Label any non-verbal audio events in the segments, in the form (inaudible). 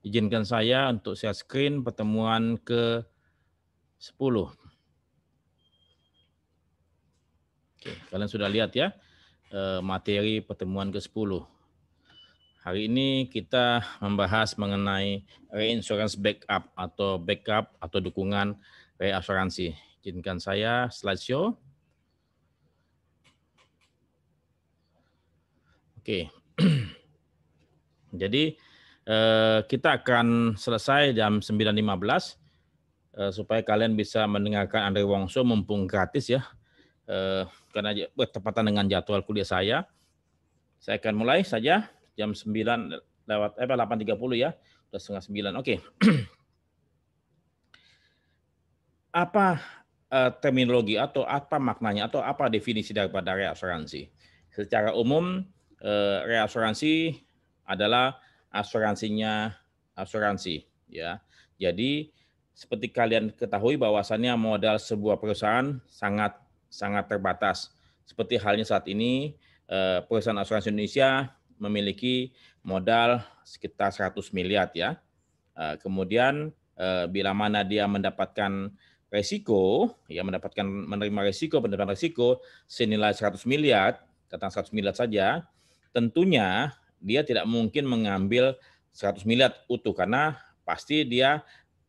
Izinkan saya untuk share screen pertemuan ke 10. Oke, kalian sudah lihat ya eh, materi pertemuan ke-10. Hari ini kita membahas mengenai reinsurance backup atau backup atau dukungan reasuransi. Izinkan saya slide show. Oke. (clears throat) Jadi Eh, kita akan selesai jam 9.15 eh, supaya kalian bisa mendengarkan Andre Wongso mumpung gratis ya. Eh, karena bertepatan dengan jadwal kuliah saya. Saya akan mulai saja jam 9 lewat eh 8.30 ya. Sudah setengah 9. Oke. Okay. (clears throat) apa eh, terminologi atau apa maknanya atau apa definisi daripada reasuransi? Secara umum eh, reasuransi adalah asuransinya asuransi ya. Jadi seperti kalian ketahui bahwasannya modal sebuah perusahaan sangat sangat terbatas. Seperti halnya saat ini eh, perusahaan asuransi Indonesia memiliki modal sekitar 100 miliar ya. Eh, kemudian eh, bila mana dia mendapatkan resiko, ya mendapatkan menerima resiko, penerimaan resiko senilai 100 miliar, tentang 100 miliar saja, tentunya dia tidak mungkin mengambil 100 miliar utuh karena pasti dia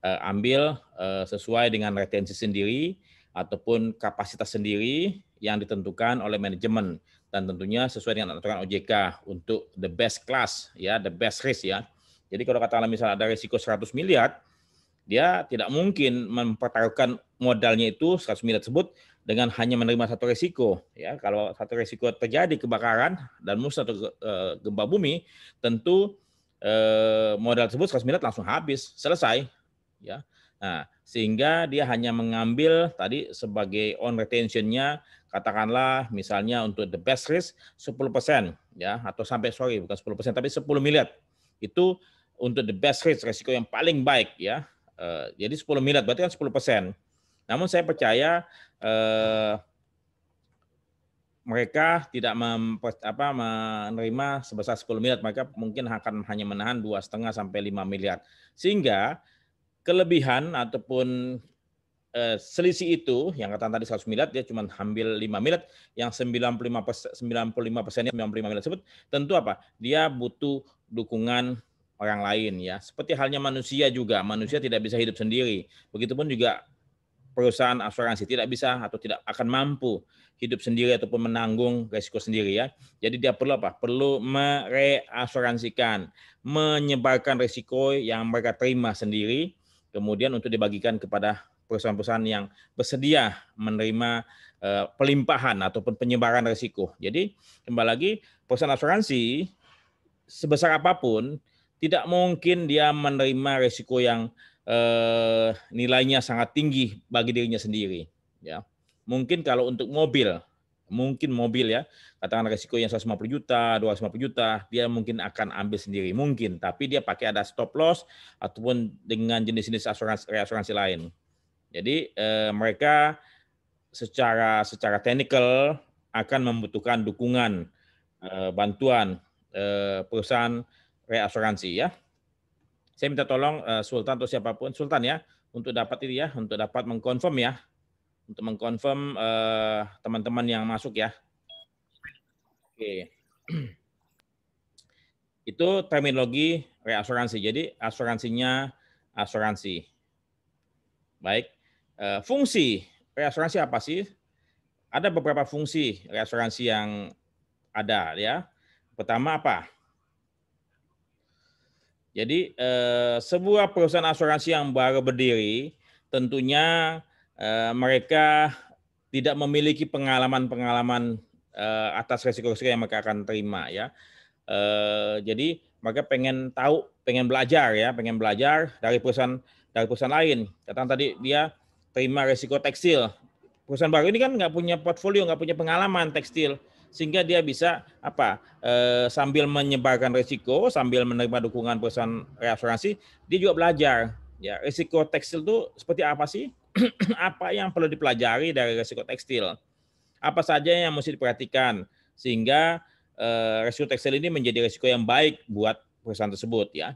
uh, ambil uh, sesuai dengan retensi sendiri ataupun kapasitas sendiri yang ditentukan oleh manajemen dan tentunya sesuai dengan aturan OJK untuk the best class ya the best risk ya. Jadi kalau katakanlah misalnya ada risiko 100 miliar dia tidak mungkin mempertaruhkan modalnya itu 100 miliar tersebut dengan hanya menerima satu resiko ya kalau satu resiko terjadi kebakaran dan musnah atau eh, gempa bumi tentu eh, modal tersebut 100 miliar langsung habis selesai ya nah sehingga dia hanya mengambil tadi sebagai on retentionnya katakanlah misalnya untuk the best risk 10 persen ya atau sampai sorry bukan 10 persen tapi 10 miliar itu untuk the best risk resiko yang paling baik ya eh, jadi 10 miliar berarti kan 10 persen namun saya percaya eh, mereka tidak mem, apa, menerima sebesar 10 miliar, mereka mungkin akan hanya menahan dua setengah sampai 5 miliar. Sehingga kelebihan ataupun eh, selisih itu yang kata tadi 100 miliar dia cuma ambil 5 miliar yang 95 persen, 95 persennya 95 miliar tersebut tentu apa dia butuh dukungan orang lain ya seperti halnya manusia juga manusia tidak bisa hidup sendiri begitupun juga perusahaan asuransi tidak bisa atau tidak akan mampu hidup sendiri ataupun menanggung risiko sendiri ya. Jadi dia perlu apa? Perlu mereasuransikan, menyebarkan risiko yang mereka terima sendiri kemudian untuk dibagikan kepada perusahaan-perusahaan yang bersedia menerima eh, pelimpahan ataupun penyebaran risiko. Jadi kembali lagi perusahaan asuransi sebesar apapun tidak mungkin dia menerima risiko yang eh, nilainya sangat tinggi bagi dirinya sendiri. Ya, mungkin kalau untuk mobil, mungkin mobil ya, katakan risiko yang 150 juta, 250 juta, dia mungkin akan ambil sendiri, mungkin. Tapi dia pakai ada stop loss ataupun dengan jenis-jenis asuransi, asuransi lain. Jadi eh, mereka secara secara teknikal akan membutuhkan dukungan eh, bantuan eh, perusahaan reasuransi ya saya minta tolong uh, Sultan atau siapapun Sultan ya untuk dapat ini ya untuk dapat mengkonfirm ya untuk mengkonfirm uh, teman-teman yang masuk ya. Oke. Okay. (clears throat) Itu terminologi reasuransi. Jadi asuransinya asuransi. Baik. Uh, fungsi reasuransi apa sih? Ada beberapa fungsi reasuransi yang ada ya. Pertama apa? Jadi eh, sebuah perusahaan asuransi yang baru berdiri tentunya eh, mereka tidak memiliki pengalaman-pengalaman eh, atas risiko-risiko yang mereka akan terima ya. Eh, jadi mereka pengen tahu, pengen belajar ya, pengen belajar dari perusahaan dari perusahaan lain. Katakan tadi dia terima risiko tekstil. Perusahaan baru ini kan nggak punya portfolio, nggak punya pengalaman tekstil sehingga dia bisa apa eh, sambil menyebarkan risiko sambil menerima dukungan perusahaan reasuransi dia juga belajar ya risiko tekstil itu seperti apa sih (clears throat) apa yang perlu dipelajari dari risiko tekstil apa saja yang mesti diperhatikan sehingga eh, risiko tekstil ini menjadi risiko yang baik buat perusahaan tersebut ya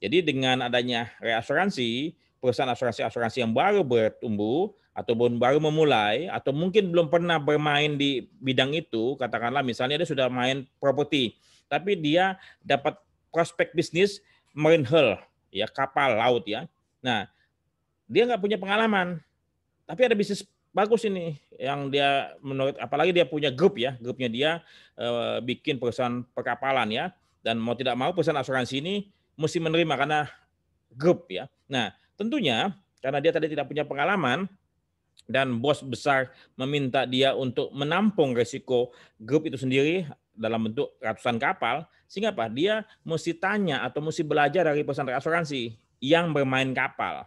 jadi dengan adanya reasuransi perusahaan asuransi-asuransi yang baru bertumbuh ataupun baru memulai atau mungkin belum pernah bermain di bidang itu, katakanlah misalnya dia sudah main properti, tapi dia dapat prospek bisnis marine hull ya kapal laut ya. Nah, dia nggak punya pengalaman, tapi ada bisnis bagus ini yang dia menurut apalagi dia punya grup ya grupnya dia e, bikin perusahaan perkapalan ya dan mau tidak mau perusahaan asuransi ini mesti menerima karena grup ya nah tentunya karena dia tadi tidak punya pengalaman dan bos besar meminta dia untuk menampung risiko grup itu sendiri dalam bentuk ratusan kapal, sehingga apa? Dia mesti tanya atau mesti belajar dari perusahaan asuransi yang bermain kapal.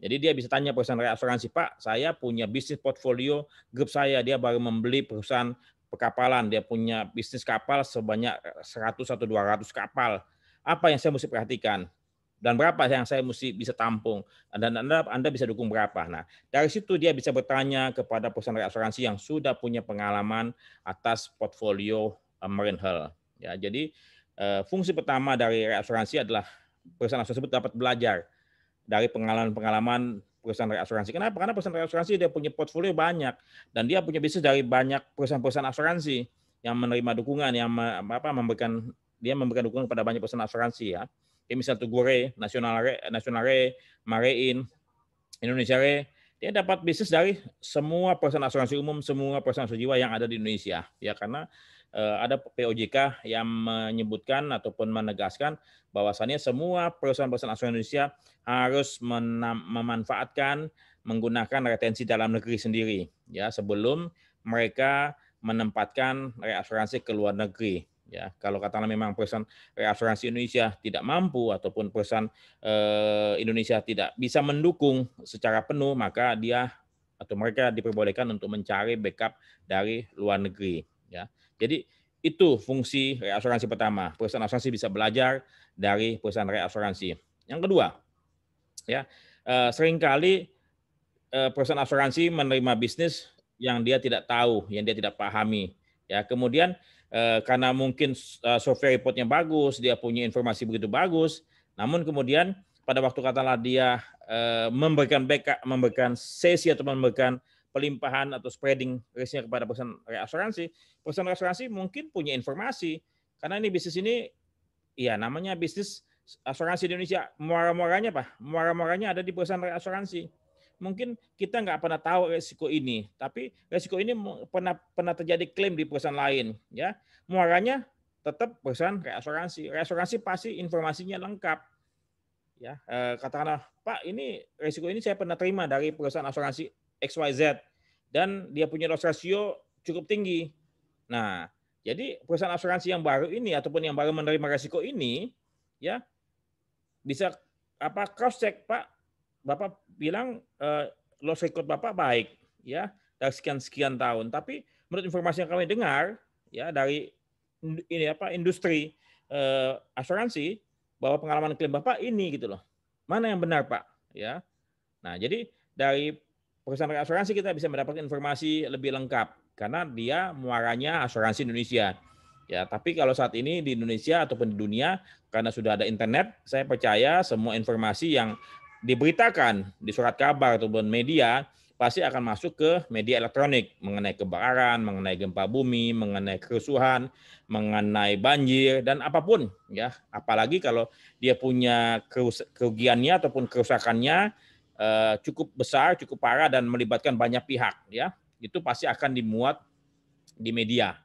Jadi dia bisa tanya perusahaan asuransi, Pak, saya punya bisnis portfolio grup saya, dia baru membeli perusahaan perkapalan, dia punya bisnis kapal sebanyak 100 atau 200 kapal. Apa yang saya mesti perhatikan? dan berapa yang saya mesti bisa tampung dan Anda Anda bisa dukung berapa. Nah, dari situ dia bisa bertanya kepada perusahaan asuransi yang sudah punya pengalaman atas portfolio eh, marine hull. Ya, jadi eh, fungsi pertama dari asuransi adalah perusahaan asuransi dapat belajar dari pengalaman-pengalaman perusahaan asuransi. Kenapa? Karena perusahaan asuransi dia punya portfolio banyak dan dia punya bisnis dari banyak perusahaan-perusahaan asuransi yang menerima dukungan yang apa memberikan dia memberikan dukungan kepada banyak perusahaan asuransi ya. Dia misal Tugure, Nasional Nasional Marein, Indonesia Re, dia dapat bisnis dari semua perusahaan asuransi umum, semua perusahaan asuransi jiwa yang ada di Indonesia. Ya karena eh, ada POJK yang menyebutkan ataupun menegaskan bahwasannya semua perusahaan-perusahaan asuransi Indonesia harus memanfaatkan menggunakan retensi dalam negeri sendiri ya sebelum mereka menempatkan reasuransi ke luar negeri ya kalau katakanlah memang perusahaan reasuransi Indonesia tidak mampu ataupun perusahaan eh, Indonesia tidak bisa mendukung secara penuh maka dia atau mereka diperbolehkan untuk mencari backup dari luar negeri ya jadi itu fungsi reasuransi pertama perusahaan asuransi bisa belajar dari perusahaan reasuransi yang kedua ya eh, seringkali eh, perusahaan asuransi menerima bisnis yang dia tidak tahu yang dia tidak pahami ya kemudian Eh, karena mungkin eh, software reportnya bagus, dia punya informasi begitu bagus, namun kemudian pada waktu katalah dia eh, memberikan backup, memberikan sesi atau memberikan pelimpahan atau spreading risknya kepada perusahaan reasuransi, perusahaan reasuransi mungkin punya informasi karena ini bisnis ini ya namanya bisnis asuransi di Indonesia muara-muaranya apa? Muara-muaranya ada di perusahaan reasuransi mungkin kita nggak pernah tahu resiko ini, tapi resiko ini pernah pernah terjadi klaim di perusahaan lain, ya. Muaranya tetap perusahaan reasuransi. Reasuransi pasti informasinya lengkap. Ya, eh, katakanlah, "Pak, ini resiko ini saya pernah terima dari perusahaan asuransi XYZ dan dia punya loss ratio cukup tinggi." Nah, jadi perusahaan asuransi yang baru ini ataupun yang baru menerima resiko ini, ya, bisa apa cross check pak Bapak bilang uh, eh, loss record Bapak baik ya dari sekian-sekian tahun. Tapi menurut informasi yang kami dengar ya dari ini apa industri uh, asuransi bahwa pengalaman klaim Bapak ini gitu loh. Mana yang benar, Pak? Ya. Nah, jadi dari perusahaan asuransi kita bisa mendapatkan informasi lebih lengkap karena dia muaranya asuransi Indonesia. Ya, tapi kalau saat ini di Indonesia ataupun di dunia karena sudah ada internet, saya percaya semua informasi yang diberitakan di surat kabar ataupun media pasti akan masuk ke media elektronik mengenai kebakaran, mengenai gempa bumi, mengenai kerusuhan, mengenai banjir dan apapun ya. Apalagi kalau dia punya kerugiannya ataupun kerusakannya eh, cukup besar, cukup parah dan melibatkan banyak pihak ya. Itu pasti akan dimuat di media.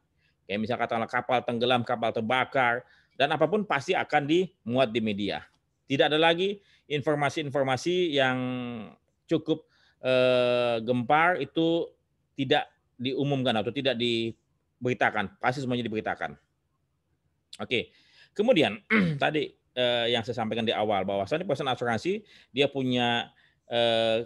Kayak misalnya katakanlah kapal tenggelam, kapal terbakar dan apapun pasti akan dimuat di media. Tidak ada lagi informasi-informasi yang cukup eh, gempar itu tidak diumumkan atau tidak diberitakan. Pasti semuanya diberitakan. Oke. Kemudian (clears throat) tadi eh, yang saya sampaikan di awal bahwa saat perusahaan asuransi dia punya eh,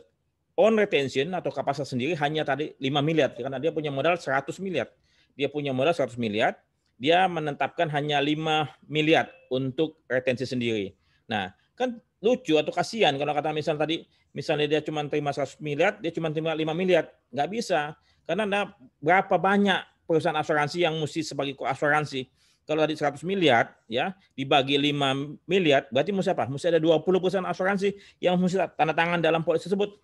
on retention atau kapasitas sendiri hanya tadi 5 miliar karena dia punya modal 100 miliar. Dia punya modal 100 miliar, dia menetapkan hanya 5 miliar untuk retensi sendiri. Nah, kan lucu atau kasihan kalau kata misalnya tadi misalnya dia cuma terima 100 miliar, dia cuma terima 5 miliar, nggak bisa. Karena ada berapa banyak perusahaan asuransi yang mesti sebagai asuransi. Kalau tadi 100 miliar ya dibagi 5 miliar, berarti mesti apa? Mesti ada 20 perusahaan asuransi yang mesti tanda tangan dalam polis tersebut.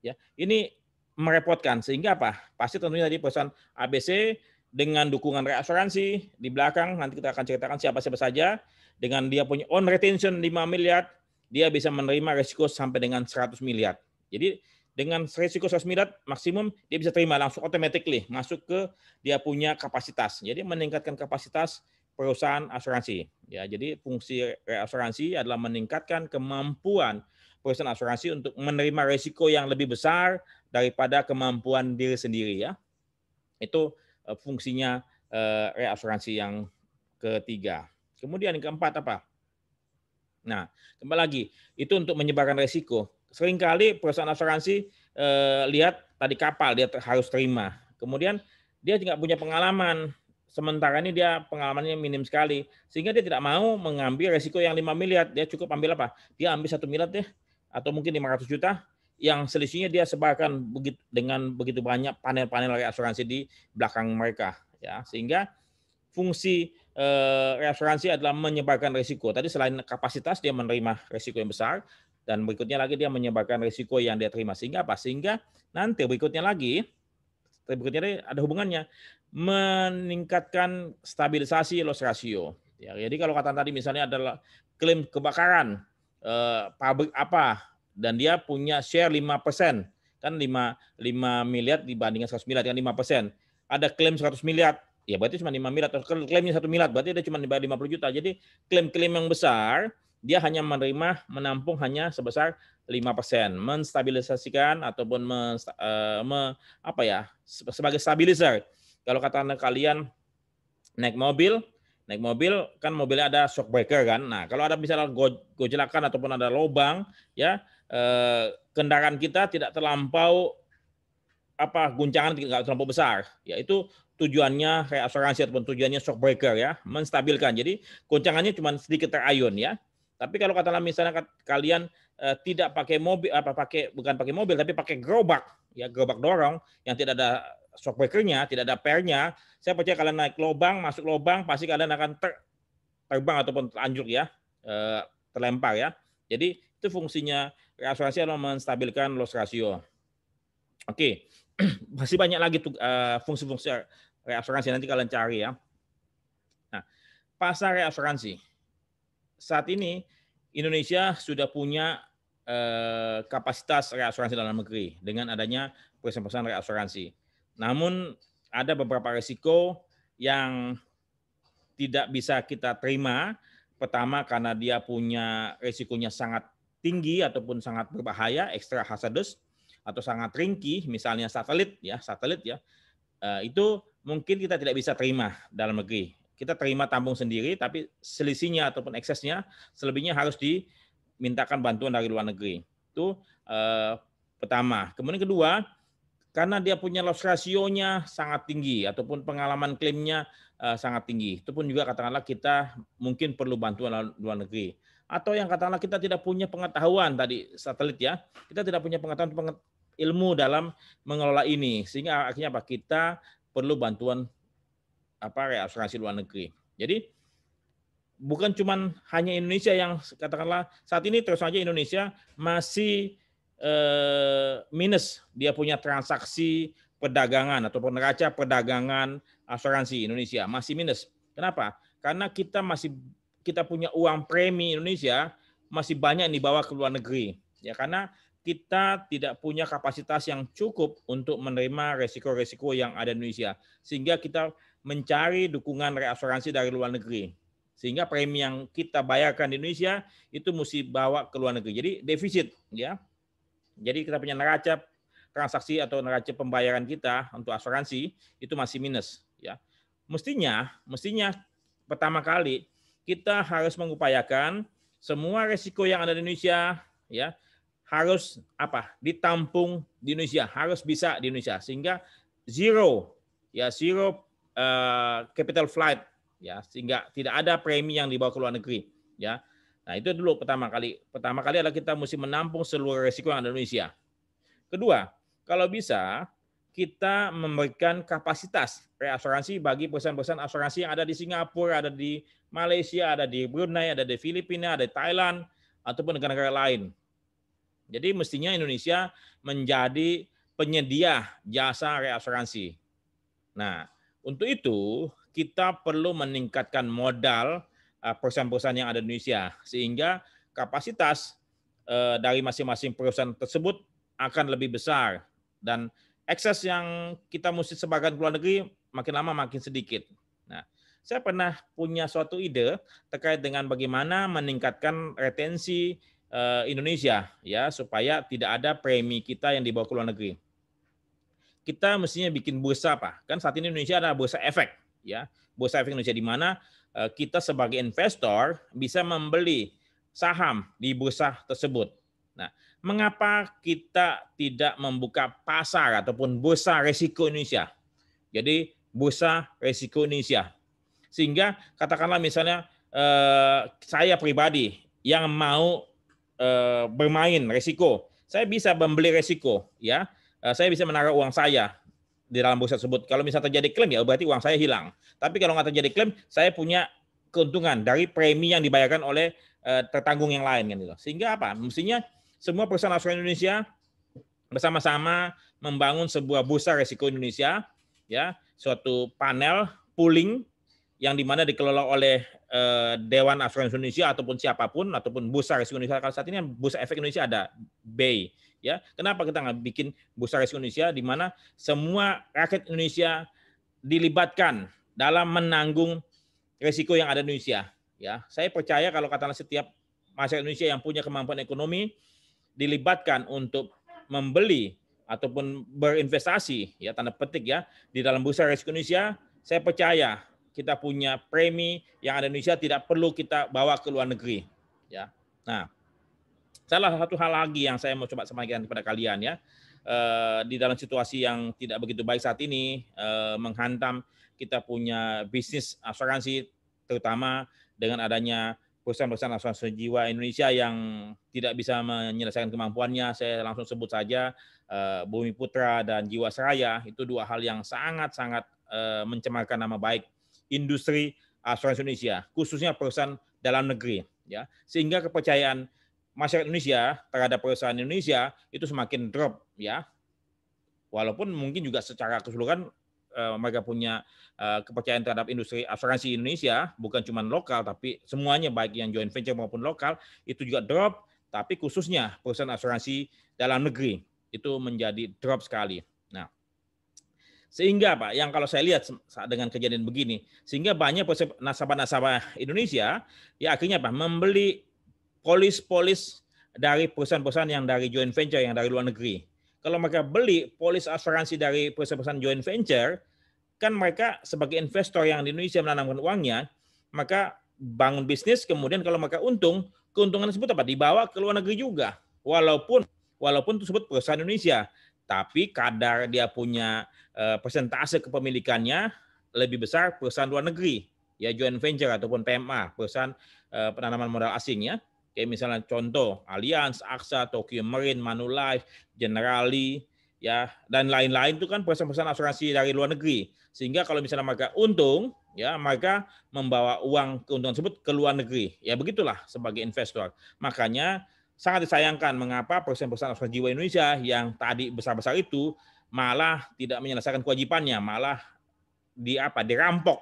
Ya, ini merepotkan sehingga apa? Pasti tentunya tadi perusahaan ABC dengan dukungan reasuransi di belakang nanti kita akan ceritakan siapa-siapa saja dengan dia punya on retention 5 miliar, dia bisa menerima resiko sampai dengan 100 miliar. Jadi dengan resiko 100 miliar maksimum dia bisa terima langsung automatically masuk ke dia punya kapasitas. Jadi meningkatkan kapasitas perusahaan asuransi. Ya, jadi fungsi asuransi adalah meningkatkan kemampuan perusahaan asuransi untuk menerima risiko yang lebih besar daripada kemampuan diri sendiri ya. Itu eh, fungsinya eh, reasuransi yang ketiga. Kemudian yang keempat apa? Nah, kembali lagi, itu untuk menyebarkan resiko. Seringkali perusahaan asuransi eh, lihat tadi kapal, dia harus terima. Kemudian dia tidak punya pengalaman, sementara ini dia pengalamannya minim sekali, sehingga dia tidak mau mengambil resiko yang 5 miliar, dia cukup ambil apa? Dia ambil satu miliar deh, atau mungkin 500 juta, yang selisihnya dia sebarkan begitu dengan begitu banyak panel-panel asuransi di belakang mereka ya sehingga fungsi Eh, referensi adalah menyebarkan risiko. Tadi selain kapasitas dia menerima risiko yang besar dan berikutnya lagi dia menyebarkan risiko yang dia terima sehingga apa? Sehingga nanti berikutnya lagi berikutnya ada hubungannya meningkatkan stabilisasi loss ratio. Ya, jadi kalau kata tadi misalnya adalah klaim kebakaran eh, pabrik apa dan dia punya share 5 persen kan 5, 5 miliar dibandingkan 100 miliar kan 5 persen ada klaim 100 miliar ya berarti cuma 5 miliar atau klaimnya satu miliar berarti dia cuma dibayar 50 juta jadi klaim-klaim yang besar dia hanya menerima menampung hanya sebesar 5% menstabilisasikan ataupun me, eh, me, apa ya sebagai stabilizer kalau kata kalian naik mobil naik mobil kan mobilnya ada shock breaker kan nah kalau ada misalnya go, gojelakan ataupun ada lubang ya eh, kendaraan kita tidak terlampau apa guncangan tidak terlampau besar yaitu tujuannya reasuransi ataupun tujuannya shock breaker ya, menstabilkan. Jadi goncangannya cuma sedikit terayun ya. Tapi kalau katakanlah misalnya kalian eh, tidak pakai mobil apa pakai bukan pakai mobil tapi pakai gerobak ya gerobak dorong yang tidak ada shock breakernya, tidak ada pernya, saya percaya kalian naik lubang, masuk lubang pasti kalian akan ter, terbang ataupun teranjur ya, eh, terlempar ya. Jadi itu fungsinya reasuransi adalah menstabilkan loss ratio. Oke, okay. (clears throat) masih banyak lagi eh, fungsi-fungsi reasuransi nanti kalian cari ya. Nah, pasar reasuransi. Saat ini Indonesia sudah punya eh, kapasitas reasuransi dalam negeri dengan adanya perusahaan-perusahaan reasuransi. Namun ada beberapa risiko yang tidak bisa kita terima. Pertama karena dia punya risikonya sangat tinggi ataupun sangat berbahaya, ekstra hazardous atau sangat ringkih, misalnya satelit ya, satelit ya. Eh, itu mungkin kita tidak bisa terima dalam negeri. Kita terima tampung sendiri, tapi selisihnya ataupun eksesnya selebihnya harus dimintakan bantuan dari luar negeri. Itu eh, pertama. Kemudian kedua, karena dia punya loss rasionya sangat tinggi ataupun pengalaman klaimnya eh, sangat tinggi. Itu pun juga katakanlah kita mungkin perlu bantuan luar negeri. Atau yang katakanlah kita tidak punya pengetahuan tadi satelit ya, kita tidak punya pengetahuan ilmu dalam mengelola ini sehingga akhirnya apa kita perlu bantuan apa reasuransi luar negeri. Jadi bukan cuma hanya Indonesia yang katakanlah saat ini terus saja Indonesia masih eh, minus dia punya transaksi perdagangan atau neraca perdagangan asuransi Indonesia masih minus. Kenapa? Karena kita masih kita punya uang premi Indonesia masih banyak yang dibawa ke luar negeri. Ya karena kita tidak punya kapasitas yang cukup untuk menerima resiko-resiko yang ada di Indonesia. Sehingga kita mencari dukungan reasuransi dari luar negeri. Sehingga premi yang kita bayarkan di Indonesia itu mesti bawa ke luar negeri. Jadi defisit ya. Jadi kita punya neraca transaksi atau neraca pembayaran kita untuk asuransi itu masih minus ya. Mestinya mestinya pertama kali kita harus mengupayakan semua resiko yang ada di Indonesia ya harus apa? Ditampung di Indonesia, harus bisa di Indonesia sehingga zero ya zero uh, capital flight ya sehingga tidak ada premi yang dibawa ke luar negeri ya. Nah, itu dulu pertama kali. Pertama kali adalah kita mesti menampung seluruh risiko yang ada di Indonesia. Kedua, kalau bisa kita memberikan kapasitas reasuransi bagi perusahaan-perusahaan asuransi yang ada di Singapura, ada di Malaysia, ada di Brunei, ada di Filipina, ada di Thailand, ataupun negara-negara lain. Jadi mestinya Indonesia menjadi penyedia jasa reasuransi. Nah, untuk itu kita perlu meningkatkan modal eh, perusahaan-perusahaan yang ada di Indonesia sehingga kapasitas eh, dari masing-masing perusahaan tersebut akan lebih besar dan ekses yang kita mesti sebagian luar negeri makin lama makin sedikit. Nah, saya pernah punya suatu ide terkait dengan bagaimana meningkatkan retensi Eh, Indonesia ya supaya tidak ada premi kita yang dibawa ke luar negeri. Kita mestinya bikin bursa apa Kan saat ini Indonesia ada bursa efek ya. Bursa efek Indonesia di mana eh, kita sebagai investor bisa membeli saham di bursa tersebut. Nah, mengapa kita tidak membuka pasar ataupun bursa resiko Indonesia? Jadi bursa resiko Indonesia. Sehingga katakanlah misalnya eh, saya pribadi yang mau Eh, bermain resiko. Saya bisa membeli resiko, ya. Eh, saya bisa menaruh uang saya di dalam bursa tersebut. Kalau misalnya terjadi klaim ya oh, berarti uang saya hilang. Tapi kalau nggak terjadi klaim, saya punya keuntungan dari premi yang dibayarkan oleh eh, tertanggung yang lain kan gitu. Sehingga apa? Mestinya semua perusahaan asuransi Indonesia bersama-sama membangun sebuah bursa resiko Indonesia ya, suatu panel pooling yang dimana dikelola oleh Eh, Dewan Asuransi Indonesia ataupun siapapun ataupun Bursa Risiko Indonesia kalau saat ini Bursa Efek Indonesia ada B, ya kenapa kita nggak bikin Bursa Risiko Indonesia di mana semua rakyat Indonesia dilibatkan dalam menanggung risiko yang ada di Indonesia ya saya percaya kalau katakanlah setiap masyarakat Indonesia yang punya kemampuan ekonomi dilibatkan untuk membeli ataupun berinvestasi ya tanda petik ya di dalam bursa risiko Indonesia saya percaya kita punya premi yang ada di Indonesia tidak perlu kita bawa ke luar negeri. Ya. Nah, salah satu hal lagi yang saya mau coba sampaikan kepada kalian ya, eh, di dalam situasi yang tidak begitu baik saat ini, eh, menghantam kita punya bisnis asuransi, terutama dengan adanya perusahaan-perusahaan asuransi jiwa Indonesia yang tidak bisa menyelesaikan kemampuannya, saya langsung sebut saja eh, Bumi Putra dan Jiwa Seraya itu dua hal yang sangat-sangat mencemarkan nama baik industri ah, asuransi Indonesia, khususnya perusahaan dalam negeri. Ya, sehingga kepercayaan masyarakat Indonesia terhadap perusahaan Indonesia itu semakin drop. Ya, walaupun mungkin juga secara keseluruhan eh, mereka punya eh, kepercayaan terhadap industri asuransi Indonesia, bukan cuma lokal, tapi semuanya baik yang joint venture maupun lokal itu juga drop. Tapi khususnya perusahaan asuransi dalam negeri itu menjadi drop sekali. Sehingga Pak, yang kalau saya lihat dengan kejadian begini, sehingga banyak nasabah-nasabah Indonesia ya akhirnya Pak membeli polis-polis dari perusahaan-perusahaan yang dari joint venture yang dari luar negeri. Kalau mereka beli polis asuransi dari perusahaan-perusahaan joint venture, kan mereka sebagai investor yang di Indonesia menanamkan uangnya, maka bangun bisnis kemudian kalau mereka untung, keuntungan tersebut apa? Dibawa ke luar negeri juga. Walaupun walaupun tersebut perusahaan Indonesia, tapi kadar dia punya uh, persentase kepemilikannya lebih besar perusahaan luar negeri, ya joint venture ataupun PMA, perusahaan uh, penanaman modal asing ya. Kayak misalnya contoh Allianz, AXA, Tokyo Marine, Manulife, Generali, ya dan lain-lain itu kan perusahaan-perusahaan asuransi dari luar negeri. Sehingga kalau misalnya mereka untung, ya mereka membawa uang keuntungan tersebut ke luar negeri. Ya begitulah sebagai investor. Makanya sangat disayangkan mengapa perusahaan-perusahaan asuransi jiwa Indonesia yang tadi besar-besar itu malah tidak menyelesaikan kewajibannya, malah di apa dirampok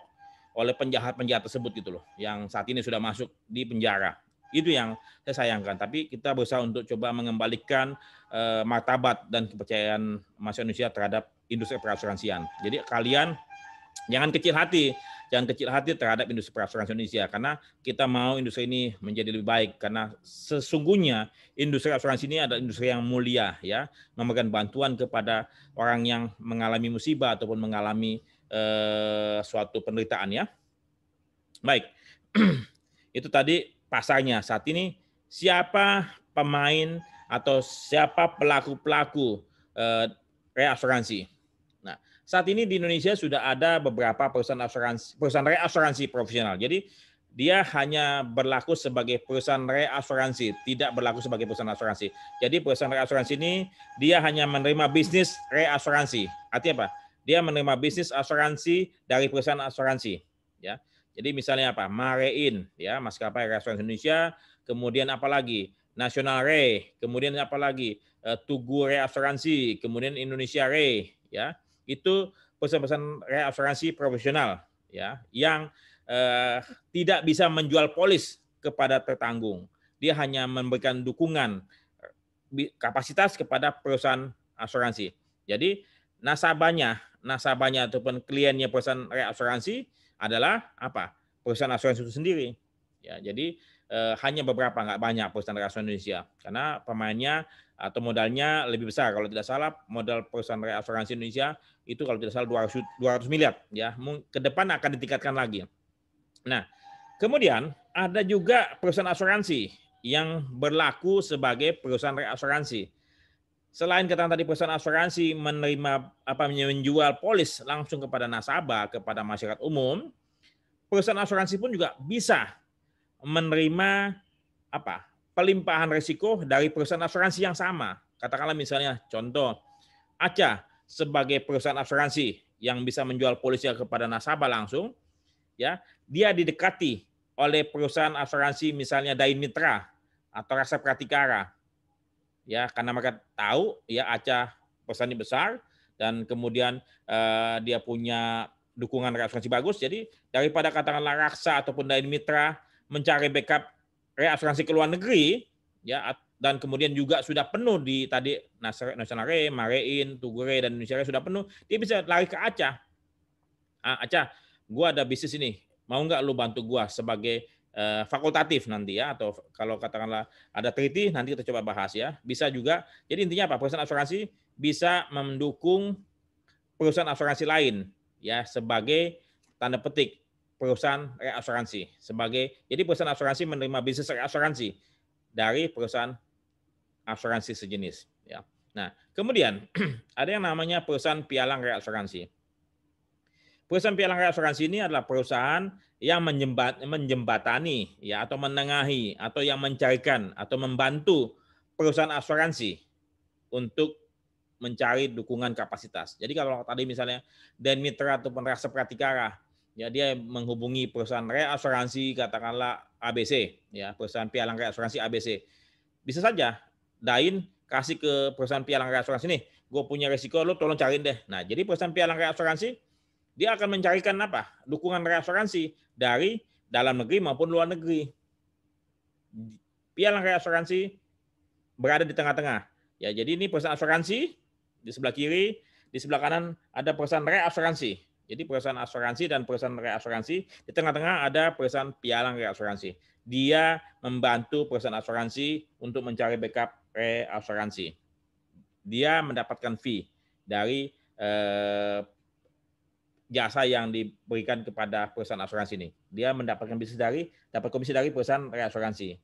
oleh penjahat-penjahat tersebut gitu loh, yang saat ini sudah masuk di penjara. Itu yang saya sayangkan. Tapi kita berusaha untuk coba mengembalikan e, martabat dan kepercayaan masyarakat Indonesia terhadap industri perasuransian. Jadi kalian jangan kecil hati jangan kecil hati terhadap industri perasuransi Indonesia karena kita mau industri ini menjadi lebih baik karena sesungguhnya industri asuransi ini adalah industri yang mulia ya memberikan bantuan kepada orang yang mengalami musibah ataupun mengalami eh, suatu penderitaan ya. Baik. (clears throat) Itu tadi pasarnya saat ini siapa pemain atau siapa pelaku-pelaku eh, reasuransi saat ini di Indonesia sudah ada beberapa perusahaan asuransi, perusahaan reasuransi profesional. Jadi dia hanya berlaku sebagai perusahaan reasuransi, tidak berlaku sebagai perusahaan asuransi. Jadi perusahaan reasuransi ini dia hanya menerima bisnis reasuransi. Artinya apa? Dia menerima bisnis asuransi dari perusahaan asuransi, ya. Jadi misalnya apa? Marein, ya, maskapai reasuransi Indonesia, kemudian apa lagi? National Re, kemudian apa lagi? Eh, Tugu Reasuransi, kemudian Indonesia Re, ya itu perusahaan-perusahaan reasuransi profesional ya yang eh, tidak bisa menjual polis kepada tertanggung. Dia hanya memberikan dukungan eh, kapasitas kepada perusahaan asuransi. Jadi nasabahnya, nasabahnya ataupun kliennya perusahaan reasuransi adalah apa? Perusahaan asuransi itu sendiri. Ya, jadi Eh, hanya beberapa nggak banyak perusahaan real asuransi Indonesia karena pemainnya atau modalnya lebih besar kalau tidak salah modal perusahaan real asuransi Indonesia itu kalau tidak salah 200 200 miliar ya ke depan akan ditingkatkan lagi. Nah, kemudian ada juga perusahaan asuransi yang berlaku sebagai perusahaan asuransi Selain kata tadi perusahaan asuransi menerima apa menjual polis langsung kepada nasabah, kepada masyarakat umum, perusahaan asuransi pun juga bisa menerima apa pelimpahan risiko dari perusahaan asuransi yang sama. Katakanlah misalnya contoh Aca sebagai perusahaan asuransi yang bisa menjual polisi kepada nasabah langsung, ya dia didekati oleh perusahaan asuransi misalnya Dain Mitra atau Rasa Pratikara, ya karena mereka tahu ya Aca ini besar dan kemudian eh, dia punya dukungan asuransi bagus, jadi daripada katakanlah Raksa ataupun Dain Mitra mencari backup reasuransi eh, ke luar negeri ya dan kemudian juga sudah penuh di tadi Nasional Re, Marein, Tugure dan Indonesia Re sudah penuh, dia bisa lari ke Aceh. Ah, Aceh, gua ada bisnis ini, mau nggak lu bantu gua sebagai uh, fakultatif nanti ya atau kalau katakanlah ada treaty nanti kita coba bahas ya. Bisa juga. Jadi intinya apa? Perusahaan asuransi bisa mendukung perusahaan asuransi lain ya sebagai tanda petik perusahaan reasuransi eh, sebagai jadi perusahaan asuransi menerima bisnis reasuransi dari perusahaan asuransi sejenis ya. Nah, kemudian (clears throat) ada yang namanya perusahaan pialang reasuransi. Perusahaan pialang reasuransi ini adalah perusahaan yang menjembat, menjembatani ya atau menengahi atau yang mencarikan atau membantu perusahaan asuransi untuk mencari dukungan kapasitas. Jadi kalau tadi misalnya Dan Mitra ataupun Rasa Pratikara ya dia menghubungi perusahaan reasuransi katakanlah ABC ya perusahaan pialang reasuransi ABC bisa saja Dain kasih ke perusahaan pialang reasuransi nih gue punya resiko lo tolong cariin deh nah jadi perusahaan pialang reasuransi dia akan mencarikan apa dukungan reasuransi dari dalam negeri maupun luar negeri pialang reasuransi berada di tengah-tengah ya jadi ini perusahaan asuransi di sebelah kiri di sebelah kanan ada perusahaan reasuransi jadi perusahaan asuransi dan perusahaan reasuransi, di tengah-tengah ada perusahaan pialang reasuransi. Dia membantu perusahaan asuransi untuk mencari backup reasuransi. Dia mendapatkan fee dari eh, jasa yang diberikan kepada perusahaan asuransi ini. Dia mendapatkan bisnis dari dapat komisi dari perusahaan reasuransi.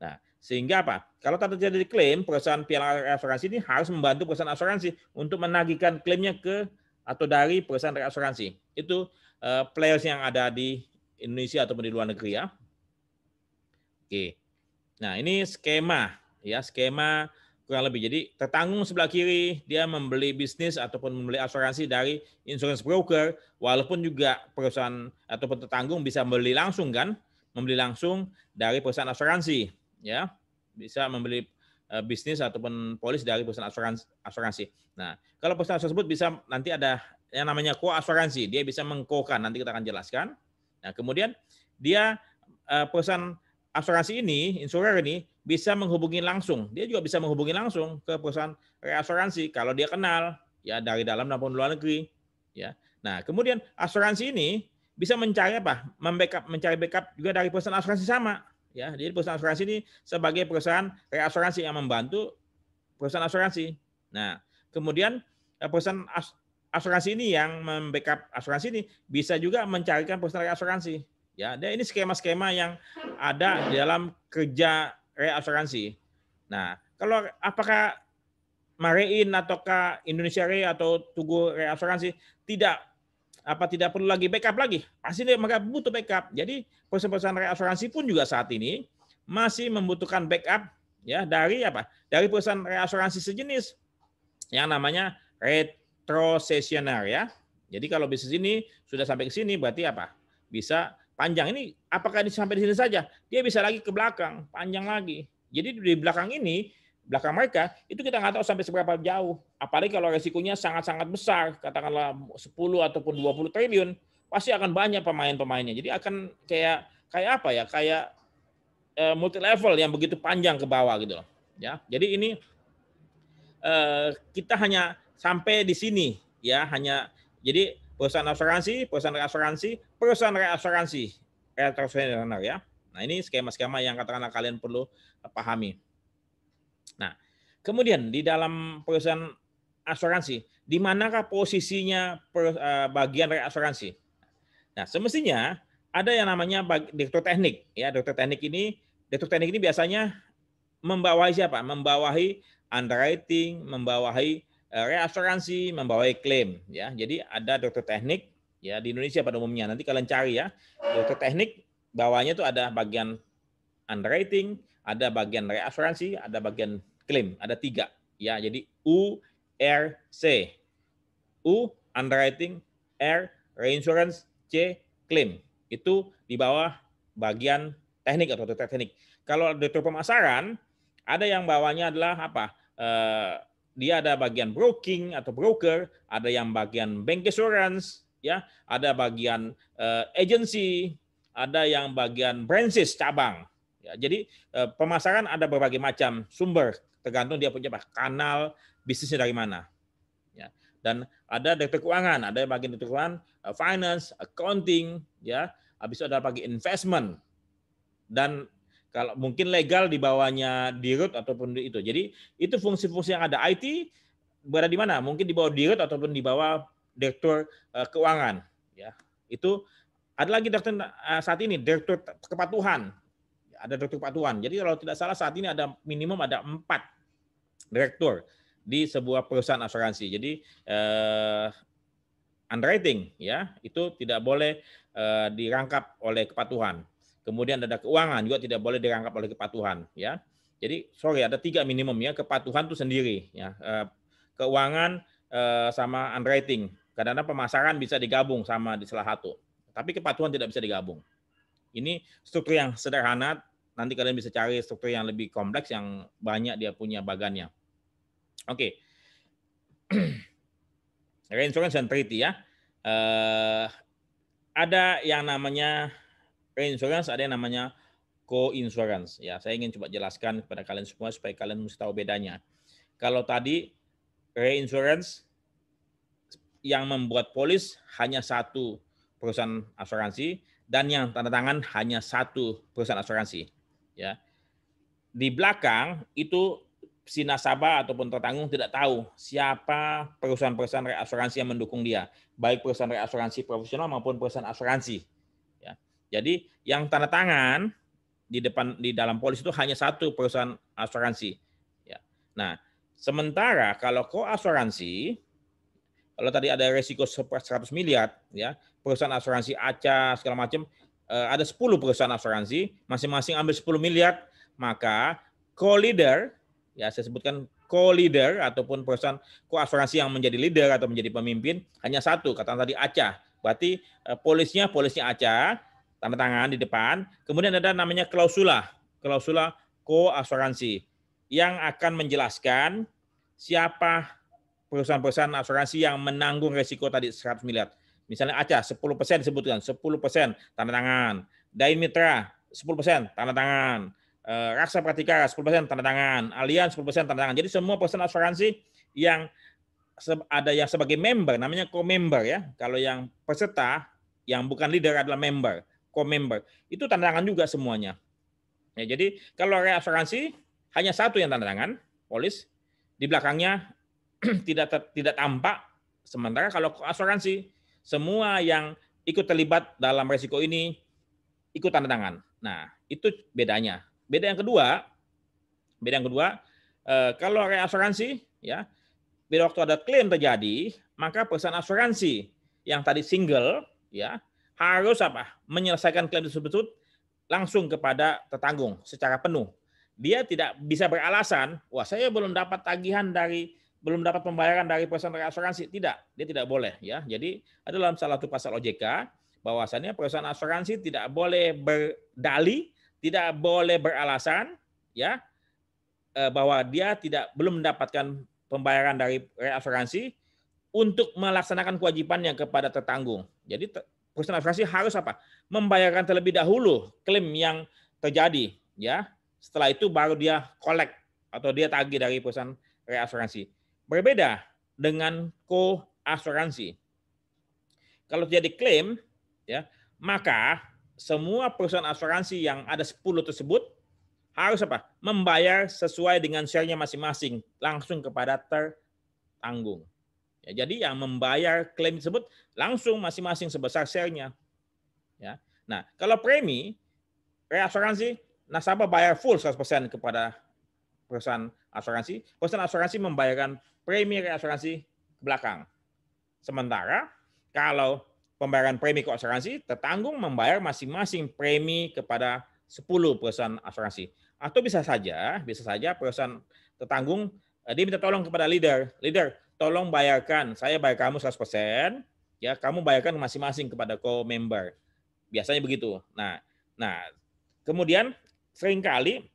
Nah, sehingga apa? Kalau terjadi klaim, perusahaan pialang reasuransi ini harus membantu perusahaan asuransi untuk menagihkan klaimnya ke atau dari perusahaan asuransi. Itu uh, players yang ada di Indonesia ataupun di luar negeri ya. Oke. Nah, ini skema ya, skema kurang lebih. Jadi tertanggung sebelah kiri dia membeli bisnis ataupun membeli asuransi dari insurance broker, walaupun juga perusahaan ataupun tertanggung bisa membeli langsung kan, membeli langsung dari perusahaan asuransi, ya bisa membeli Eh, bisnis ataupun polis dari perusahaan asuransi. asuransi. Nah, kalau perusahaan tersebut bisa nanti ada yang namanya asuransi, dia bisa mengkokan nanti kita akan jelaskan. Nah, kemudian dia eh, perusahaan asuransi ini, insurer ini bisa menghubungi langsung. Dia juga bisa menghubungi langsung ke perusahaan reasuransi kalau dia kenal ya dari dalam maupun luar negeri, ya. Nah, kemudian asuransi ini bisa mencari apa? Membackup mencari backup juga dari perusahaan asuransi sama ya. Jadi perusahaan asuransi ini sebagai perusahaan reasuransi yang membantu perusahaan asuransi. Nah, kemudian eh, perusahaan asuransi ini yang membackup asuransi ini bisa juga mencarikan perusahaan reasuransi. Ya, dan ini skema-skema yang ada di dalam kerja reasuransi. Nah, kalau apakah Marein ataukah Indonesia Re atau Tugu Reasuransi tidak apa tidak perlu lagi backup lagi? Pasti mereka butuh backup. Jadi perusahaan-perusahaan reasuransi pun juga saat ini masih membutuhkan backup ya dari apa? Dari perusahaan reasuransi sejenis yang namanya retrocessioner ya. Jadi kalau bisnis ini sudah sampai ke sini berarti apa? Bisa panjang ini apakah ini sampai di sini saja? Dia bisa lagi ke belakang, panjang lagi. Jadi di belakang ini belakang mereka, itu kita nggak tahu sampai seberapa jauh. Apalagi kalau resikonya sangat-sangat besar, katakanlah 10 ataupun 20 triliun, pasti akan banyak pemain-pemainnya. Jadi akan kayak kayak apa ya? Kayak eh, multi level yang begitu panjang ke bawah gitu loh. Ya. Jadi ini eh, kita hanya sampai di sini ya, hanya jadi perusahaan asuransi, perusahaan reasuransi perusahaan reasuransi, reasuransi ya. Nah, ini skema-skema yang katakanlah kalian perlu pahami. Kemudian di dalam perusahaan asuransi, di manakah posisinya eh, bagian dari asuransi? Nah, semestinya ada yang namanya direktur teknik. Ya, direktur teknik ini, direktur teknik ini biasanya membawahi siapa? Membawahi underwriting, membawahi eh, reasuransi, membawahi klaim. Ya, jadi ada direktur teknik. Ya, di Indonesia pada umumnya. Nanti kalian cari ya, direktur teknik bawahnya itu ada bagian underwriting, ada bagian reasuransi, ada bagian klaim. Ada tiga. Ya, jadi U, R, C. U, underwriting, R, reinsurance, C, klaim. Itu di bawah bagian teknik atau teknik. Kalau dokter pemasaran, ada yang bawahnya adalah apa? Eh, dia ada bagian broking atau broker, ada yang bagian bank insurance, ya, ada bagian uh, agency, ada yang bagian branches cabang. Ya, jadi uh, pemasaran ada berbagai macam sumber tergantung dia punya apa kanal bisnisnya dari mana. Ya. Dan ada direktur keuangan, ada bagian direktur keuangan, eh, finance, accounting, ya. Habis itu ada bagi investment dan kalau mungkin legal di bawahnya dirut ataupun itu. Jadi itu fungsi-fungsi yang ada IT berada di mana? Mungkin di bawah dirut ataupun di bawah direktur eh, keuangan, ya. Itu ada lagi dokter eh, saat ini direktur kepatuhan ada direktur kepatuhan. Jadi kalau tidak salah saat ini ada minimum ada empat direktur di sebuah perusahaan asuransi. Jadi eh, underwriting ya itu tidak boleh eh, dirangkap oleh kepatuhan. Kemudian ada keuangan juga tidak boleh dirangkap oleh kepatuhan ya. Jadi sorry ada tiga minimum ya kepatuhan itu sendiri ya eh, keuangan eh, sama underwriting. karena pemasaran bisa digabung sama di salah satu, tapi kepatuhan tidak bisa digabung. Ini struktur yang sederhana, nanti kalian bisa cari struktur yang lebih kompleks yang banyak dia punya bagannya. Oke. Okay. (clears throat) Reinsurance and treaty ya. Uh, ada yang namanya reinsurance, ada yang namanya co-insurance. Ya, saya ingin coba jelaskan kepada kalian semua supaya kalian mesti tahu bedanya. Kalau tadi reinsurance yang membuat polis hanya satu perusahaan asuransi, dan yang tanda tangan hanya satu perusahaan asuransi. Ya. Di belakang itu si nasabah ataupun tertanggung tidak tahu siapa perusahaan-perusahaan reasuransi yang mendukung dia, baik perusahaan reasuransi profesional maupun perusahaan asuransi. Ya. Jadi yang tanda tangan di depan di dalam polis itu hanya satu perusahaan asuransi. Ya. Nah, sementara kalau asuransi, kalau tadi ada resiko 100 miliar ya perusahaan asuransi ACA segala macam eh, ada 10 perusahaan asuransi masing-masing ambil 10 miliar maka co-leader ya saya sebutkan co-leader ataupun perusahaan co-asuransi yang menjadi leader atau menjadi pemimpin hanya satu kata tadi ACA berarti eh, polisnya polisnya ACA tanda tangan di depan kemudian ada namanya klausula klausula co-asuransi yang akan menjelaskan siapa perusahaan-perusahaan asuransi yang menanggung resiko tadi 100 miliar Misalnya Aca 10% persen sebutkan, 10% persen tanda tangan. Dain Mitra 10% tanda tangan. Raksa Pratika 10% persen tanda tangan, eh, Alian 10% persen tanda tangan. Jadi semua persen asuransi yang ada yang sebagai member, namanya co-member ya. Kalau yang peserta, yang bukan leader adalah member, co-member. Itu tanda tangan juga semuanya. Ya, jadi kalau reasuransi hanya satu yang tanda tangan, polis, di belakangnya (clears throat) tidak tidak tampak. Sementara kalau asuransi semua yang ikut terlibat dalam resiko ini ikut tanda tangan. Nah, itu bedanya. Beda yang kedua, beda yang kedua, eh, kalau reasuransi, ya, beda waktu ada klaim terjadi, maka perusahaan asuransi yang tadi single, ya, harus apa? Menyelesaikan klaim tersebut langsung kepada tetanggung secara penuh. Dia tidak bisa beralasan, wah saya belum dapat tagihan dari belum dapat pembayaran dari perusahaan asuransi tidak dia tidak boleh ya jadi ada dalam salah satu pasal OJK bahwasannya perusahaan asuransi tidak boleh berdali tidak boleh beralasan ya e, bahwa dia tidak belum mendapatkan pembayaran dari reasuransi untuk melaksanakan kewajibannya kepada tertanggung. Jadi perusahaan asuransi harus apa? Membayarkan terlebih dahulu klaim yang terjadi ya. Setelah itu baru dia kolek atau dia tagih dari perusahaan reasuransi. Berbeda dengan koasuransi. Kalau terjadi klaim, ya, maka semua perusahaan asuransi yang ada 10 tersebut harus apa? Membayar sesuai dengan share-nya masing-masing langsung kepada tertanggung. Ya, jadi yang membayar klaim tersebut langsung masing-masing sebesar share-nya. Ya. Nah, kalau premi reasuransi nasabah bayar full 100% kepada perusahaan asuransi, perusahaan asuransi membayarkan premi asuransi ke belakang. Sementara kalau pembayaran premi ke asuransi tertanggung membayar masing-masing premi kepada 10 perusahaan asuransi. Atau bisa saja, bisa saja perusahaan tertanggung eh, dia minta tolong kepada leader, leader tolong bayarkan, saya bayar kamu 100%, ya kamu bayarkan masing-masing kepada co-member. Biasanya begitu. Nah, nah kemudian seringkali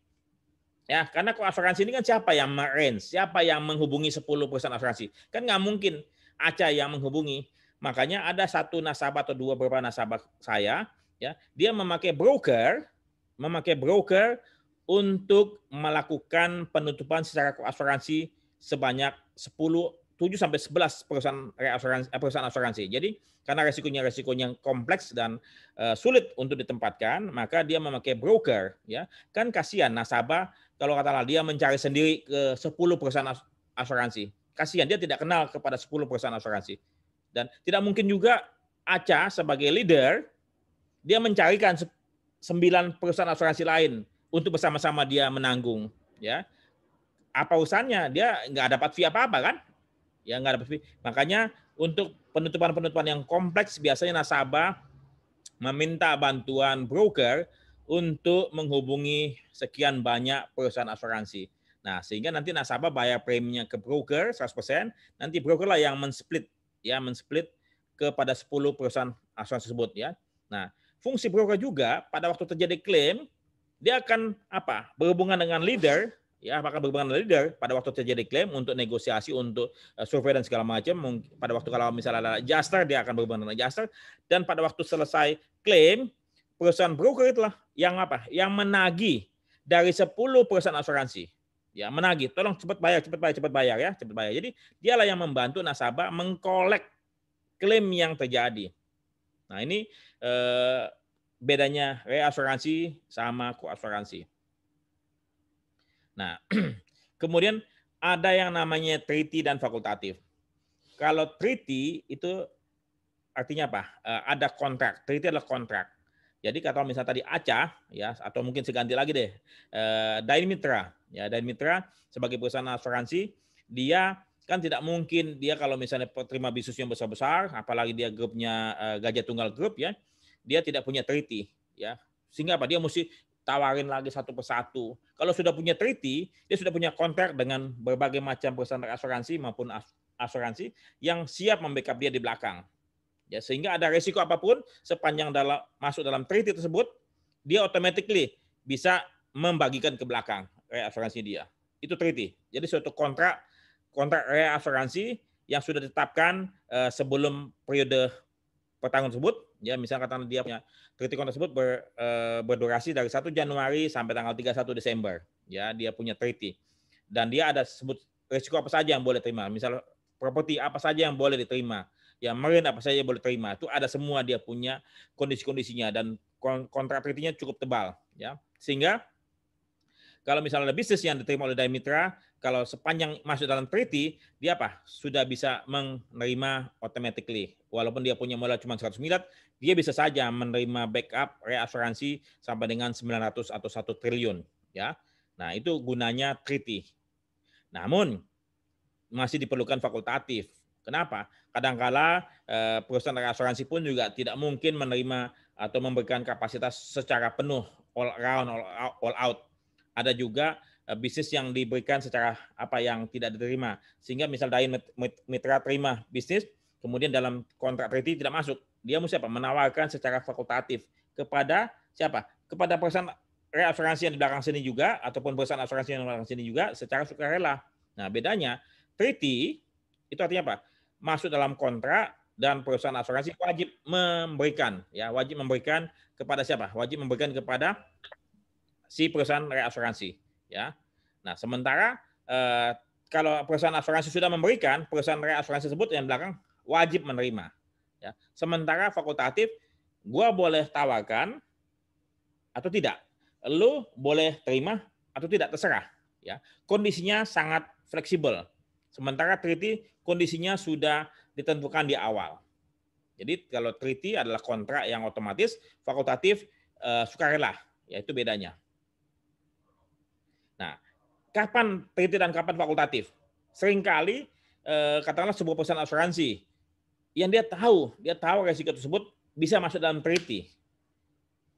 Ya, karena kok asuransi ini kan siapa yang merange, siapa yang menghubungi 10 perusahaan asuransi. Kan nggak mungkin Aca yang menghubungi. Makanya ada satu nasabah atau dua beberapa nasabah saya, ya, dia memakai broker, memakai broker untuk melakukan penutupan secara asuransi sebanyak 10 7 sampai 11 perusahaan asuransi, eh, perusahaan asuransi. Jadi karena resikonya resikonya kompleks dan uh, sulit untuk ditempatkan, maka dia memakai broker ya. Kan kasihan nasabah kalau katakanlah dia mencari sendiri ke 10 perusahaan asuransi. Kasihan dia tidak kenal kepada 10 perusahaan asuransi. Dan tidak mungkin juga Aca sebagai leader dia mencarikan 9 perusahaan asuransi lain untuk bersama-sama dia menanggung ya. Apa usahanya Dia nggak dapat fee apa-apa kan? ya nggak ada Makanya untuk penutupan-penutupan yang kompleks biasanya nasabah meminta bantuan broker untuk menghubungi sekian banyak perusahaan asuransi. Nah, sehingga nanti nasabah bayar preminya ke broker 100%, nanti broker lah yang men-split ya, men-split kepada 10 perusahaan asuransi tersebut ya. Nah, fungsi broker juga pada waktu terjadi klaim dia akan apa? berhubungan dengan leader ya apakah berperan leader pada waktu terjadi klaim untuk negosiasi untuk uh, survei dan segala macam pada waktu kalau misalnya ada adjuster dia akan berperan dengan adjuster dan pada waktu selesai klaim perusahaan broker itulah yang apa yang menagi dari 10 perusahaan asuransi ya menagi. tolong cepat bayar cepat bayar cepat bayar ya cepat bayar jadi dialah yang membantu nasabah mengkolek klaim yang terjadi nah ini eh, bedanya reasuransi sama koasuransi Nah, (clears throat) kemudian ada yang namanya treaty dan fakultatif. Kalau treaty itu artinya apa? Eh, ada kontrak. Treaty adalah kontrak. Jadi kalau misalnya tadi Aca ya atau mungkin seganti lagi deh eh, Dain Mitra ya Dain Mitra sebagai perusahaan asuransi dia kan tidak mungkin dia kalau misalnya terima bisnis yang besar-besar apalagi dia grupnya eh, Gajah Tunggal grup ya dia tidak punya treaty ya sehingga apa dia mesti tawarin lagi satu persatu. Kalau sudah punya treaty, dia sudah punya kontrak dengan berbagai macam perusahaan asuransi maupun asuransi yang siap membackup dia di belakang. Ya, sehingga ada resiko apapun sepanjang dalam masuk dalam treaty tersebut, dia automatically bisa membagikan ke belakang reasuransi dia. Itu treaty. Jadi suatu kontrak kontrak reasuransi yang sudah ditetapkan eh, sebelum periode pertanggung tersebut Ya, misalnya kata dia punya Tritikon tersebut ber, e, berdurasi dari 1 Januari sampai tanggal 31 Desember. Ya, dia punya treaty. Dan dia ada sebut risiko apa saja yang boleh terima. Misal properti apa saja yang boleh diterima. Ya, marine apa saja yang boleh terima. Itu ada semua dia punya kondisi-kondisinya dan kontrak treaty-nya cukup tebal, ya. Sehingga kalau misalnya bisnis yang diterima oleh mitra, kalau sepanjang masuk dalam treaty, dia apa? Sudah bisa menerima automatically. Walaupun dia punya modal cuma 100 miliar, dia bisa saja menerima backup reasuransi sampai dengan 900 atau 1 triliun. ya. Nah, itu gunanya treaty. Namun, masih diperlukan fakultatif. Kenapa? Kadangkala eh, perusahaan reasuransi pun juga tidak mungkin menerima atau memberikan kapasitas secara penuh all round all out ada juga eh, bisnis yang diberikan secara apa yang tidak diterima. Sehingga misal dari mitra terima bisnis, kemudian dalam kontrak treaty tidak masuk. Dia mesti apa? Menawarkan secara fakultatif kepada siapa? Kepada perusahaan reasuransi yang di belakang sini juga, ataupun perusahaan asuransi yang di belakang sini juga secara sukarela. Nah bedanya, treaty itu artinya apa? Masuk dalam kontrak dan perusahaan asuransi wajib memberikan ya wajib memberikan kepada siapa wajib memberikan kepada si perusahaan reasuransi ya. Nah, sementara eh, kalau perusahaan asuransi sudah memberikan, perusahaan reasuransi tersebut yang belakang wajib menerima ya. Sementara fakultatif gua boleh tawarkan atau tidak. Lu boleh terima atau tidak terserah ya. Kondisinya sangat fleksibel. Sementara treaty kondisinya sudah ditentukan di awal. Jadi kalau treaty adalah kontrak yang otomatis, fakultatif eh, sukarela, yaitu bedanya. Nah, kapan PT dan kapan fakultatif? Seringkali eh, katakanlah sebuah perusahaan asuransi yang dia tahu, dia tahu resiko tersebut bisa masuk dalam PT.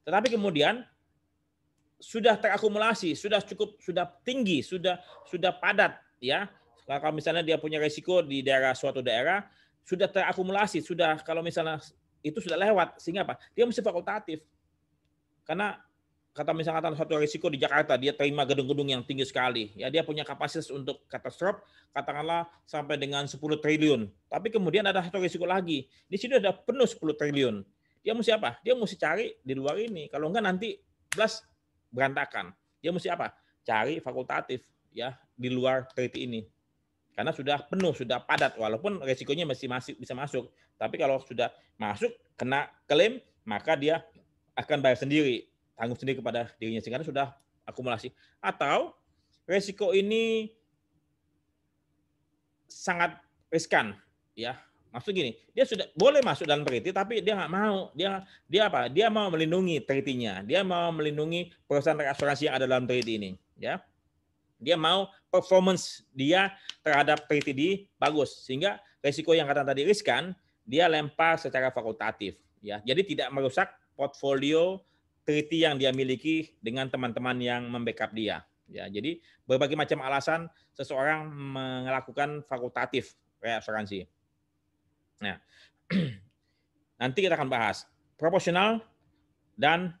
Tetapi kemudian sudah terakumulasi, sudah cukup, sudah tinggi, sudah sudah padat, ya. Kalau misalnya dia punya resiko di daerah suatu daerah, sudah terakumulasi, sudah kalau misalnya itu sudah lewat, sehingga apa? Dia mesti fakultatif, karena kata misalkan satu risiko di Jakarta, dia terima gedung-gedung yang tinggi sekali. Ya dia punya kapasitas untuk katastrof, katakanlah sampai dengan 10 triliun. Tapi kemudian ada satu risiko lagi. Di sini ada penuh 10 triliun. Dia mesti apa? Dia mesti cari di luar ini. Kalau enggak nanti belas berantakan. Dia mesti apa? Cari fakultatif ya di luar treaty ini. Karena sudah penuh, sudah padat walaupun risikonya masih masih bisa masuk. Tapi kalau sudah masuk kena klaim, maka dia akan bayar sendiri tanggung sendiri kepada dirinya sendiri karena sudah akumulasi atau resiko ini sangat riskan ya maksud gini dia sudah boleh masuk dalam treaty tapi dia nggak mau dia dia apa dia mau melindungi treaty-nya dia mau melindungi perusahaan asuransi yang ada dalam treaty ini ya dia mau performance dia terhadap treaty di bagus sehingga resiko yang kata tadi riskan dia lempar secara fakultatif ya jadi tidak merusak portfolio teliti yang dia miliki dengan teman-teman yang membackup dia. Ya, jadi berbagai macam alasan seseorang melakukan fakultatif reasuransi. Nah, (clears throat) nanti kita akan bahas proporsional dan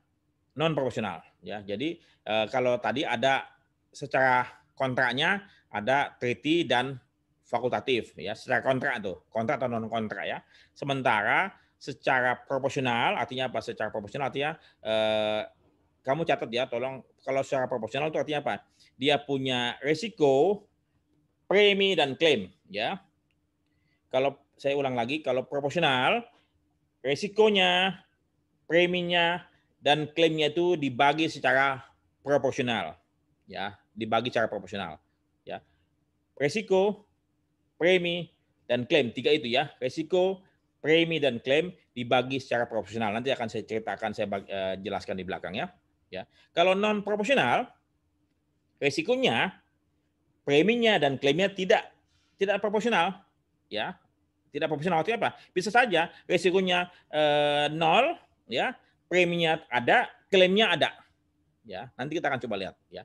non proporsional. Ya, jadi eh, kalau tadi ada secara kontraknya ada treaty dan fakultatif ya secara kontrak tuh kontrak atau non kontrak ya sementara secara proporsional artinya apa secara proporsional artinya eh, kamu catat ya tolong kalau secara proporsional itu artinya apa dia punya resiko premi dan klaim ya kalau saya ulang lagi kalau proporsional resikonya preminya dan klaimnya itu dibagi secara proporsional ya dibagi secara proporsional ya resiko premi dan klaim tiga itu ya resiko premi dan klaim dibagi secara proporsional Nanti akan saya ceritakan, saya bagi, uh, eh, jelaskan di belakang ya. ya. kalau non profesional, resikonya preminya dan klaimnya tidak tidak proporsional, ya, tidak proporsional artinya apa? Bisa saja resikonya uh, nol, ya, preminya ada, klaimnya ada, ya. Nanti kita akan coba lihat, ya.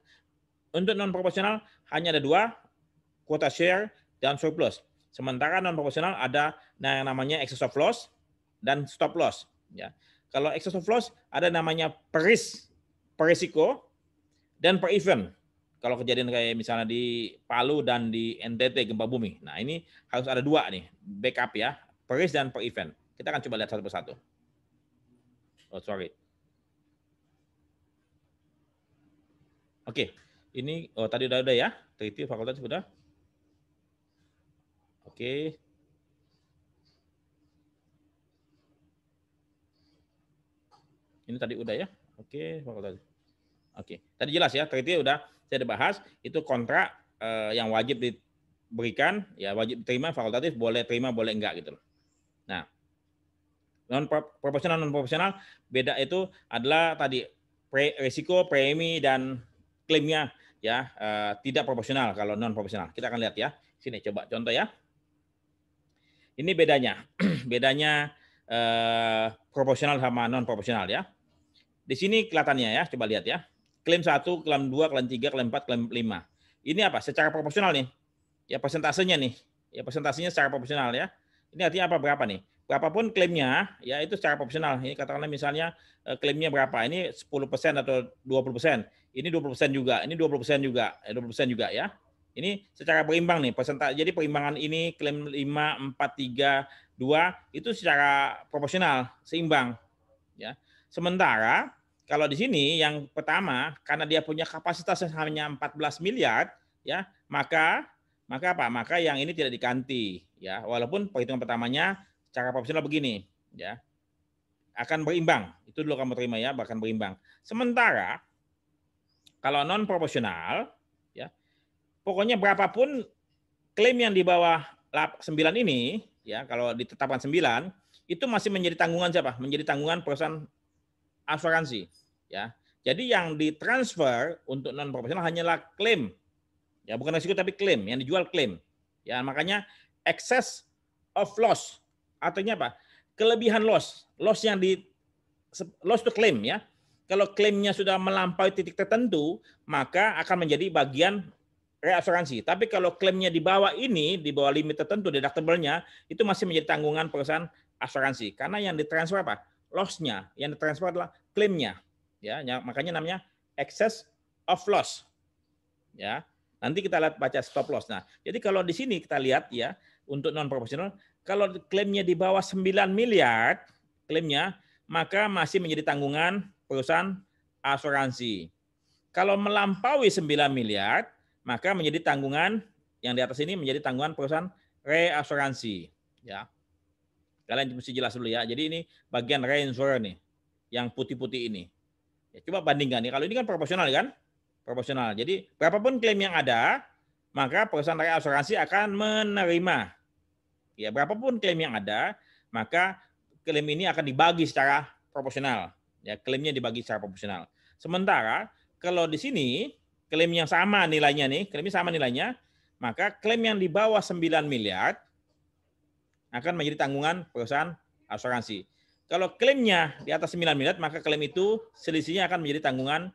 Untuk non proporsional hanya ada dua, quota share dan surplus Sementara non proporsional ada yang namanya excess of loss dan stop loss. Ya. Kalau excess of loss ada namanya per risk, dan per event. Kalau kejadian kayak misalnya di Palu dan di NTT gempa bumi. Nah ini harus ada dua nih backup ya, peris dan per event. Kita akan coba lihat satu persatu. Oh sorry. Oke, ini oh tadi udah ada ya, teliti fakultas sudah. Oke. Ini tadi udah ya? Oke, okay. fakultas. Oke. Tadi jelas ya, kriteria udah saya udah bahas itu kontrak eh, yang wajib diberikan, ya wajib terima fakultatif, boleh terima, boleh enggak gitu loh. Nah, non profesional non profesional beda itu adalah tadi pre, risiko premi dan klaimnya ya eh, tidak proporsional kalau non profesional Kita akan lihat ya. Sini coba contoh ya. Ini bedanya, (clears throat) bedanya eh, proporsional sama non proporsional ya. Di sini kelihatannya ya, coba lihat ya. Klaim satu, klaim dua, klaim tiga, klaim empat, klaim lima. Ini apa? Secara proporsional nih. Ya persentasenya nih. Ya persentasenya secara proporsional ya. Ini artinya apa berapa nih? Berapapun klaimnya ya itu secara proporsional. Ini katakanlah misalnya eh, klaimnya berapa? Ini 10% atau 20%. Ini 20% juga, ini 20% juga, 20% eh, juga ya. Ini secara berimbang nih persentase. Jadi perimbangan ini klaim 5 4 3 2 itu secara proporsional, seimbang ya. Sementara kalau di sini yang pertama karena dia punya kapasitas yang hanya 14 miliar ya, maka maka apa? Maka yang ini tidak diganti ya. Walaupun perhitungan pertamanya secara proporsional begini ya. Akan berimbang. Itu dulu kamu terima ya, bahkan berimbang. Sementara kalau non proporsional pokoknya berapapun klaim yang di bawah 9 ini, ya kalau ditetapkan 9, itu masih menjadi tanggungan siapa? Menjadi tanggungan perusahaan asuransi, ya. Jadi yang ditransfer untuk non profesional hanyalah klaim. Ya, bukan risiko tapi klaim, yang dijual klaim. Ya, makanya excess of loss artinya apa? Kelebihan loss. Loss yang di loss to claim ya. Kalau klaimnya sudah melampaui titik tertentu, maka akan menjadi bagian reasuransi. Tapi kalau klaimnya di bawah ini, di bawah limit tertentu deductible-nya, itu masih menjadi tanggungan perusahaan asuransi. Karena yang ditransfer apa? Loss-nya. Yang ditransfer adalah klaimnya. Ya, makanya namanya excess of loss. Ya. Nanti kita lihat baca stop loss. Nah, jadi kalau di sini kita lihat ya untuk non profesional kalau klaimnya di bawah 9 miliar klaimnya maka masih menjadi tanggungan perusahaan asuransi. Kalau melampaui 9 miliar maka menjadi tanggungan yang di atas ini menjadi tanggungan perusahaan reasuransi. Ya, kalian mesti jelas dulu ya. Jadi ini bagian reinsurer nih, yang putih-putih ini. Ya, coba bandingkan nih. Kalau ini kan proporsional kan, proporsional. Jadi berapapun klaim yang ada, maka perusahaan reasuransi akan menerima. Ya, berapapun klaim yang ada, maka klaim ini akan dibagi secara proporsional. Ya, klaimnya dibagi secara proporsional. Sementara kalau di sini klaim yang sama nilainya nih, klaim yang sama nilainya, maka klaim yang di bawah 9 miliar akan menjadi tanggungan perusahaan asuransi. Kalau klaimnya di atas 9 miliar, maka klaim itu selisihnya akan menjadi tanggungan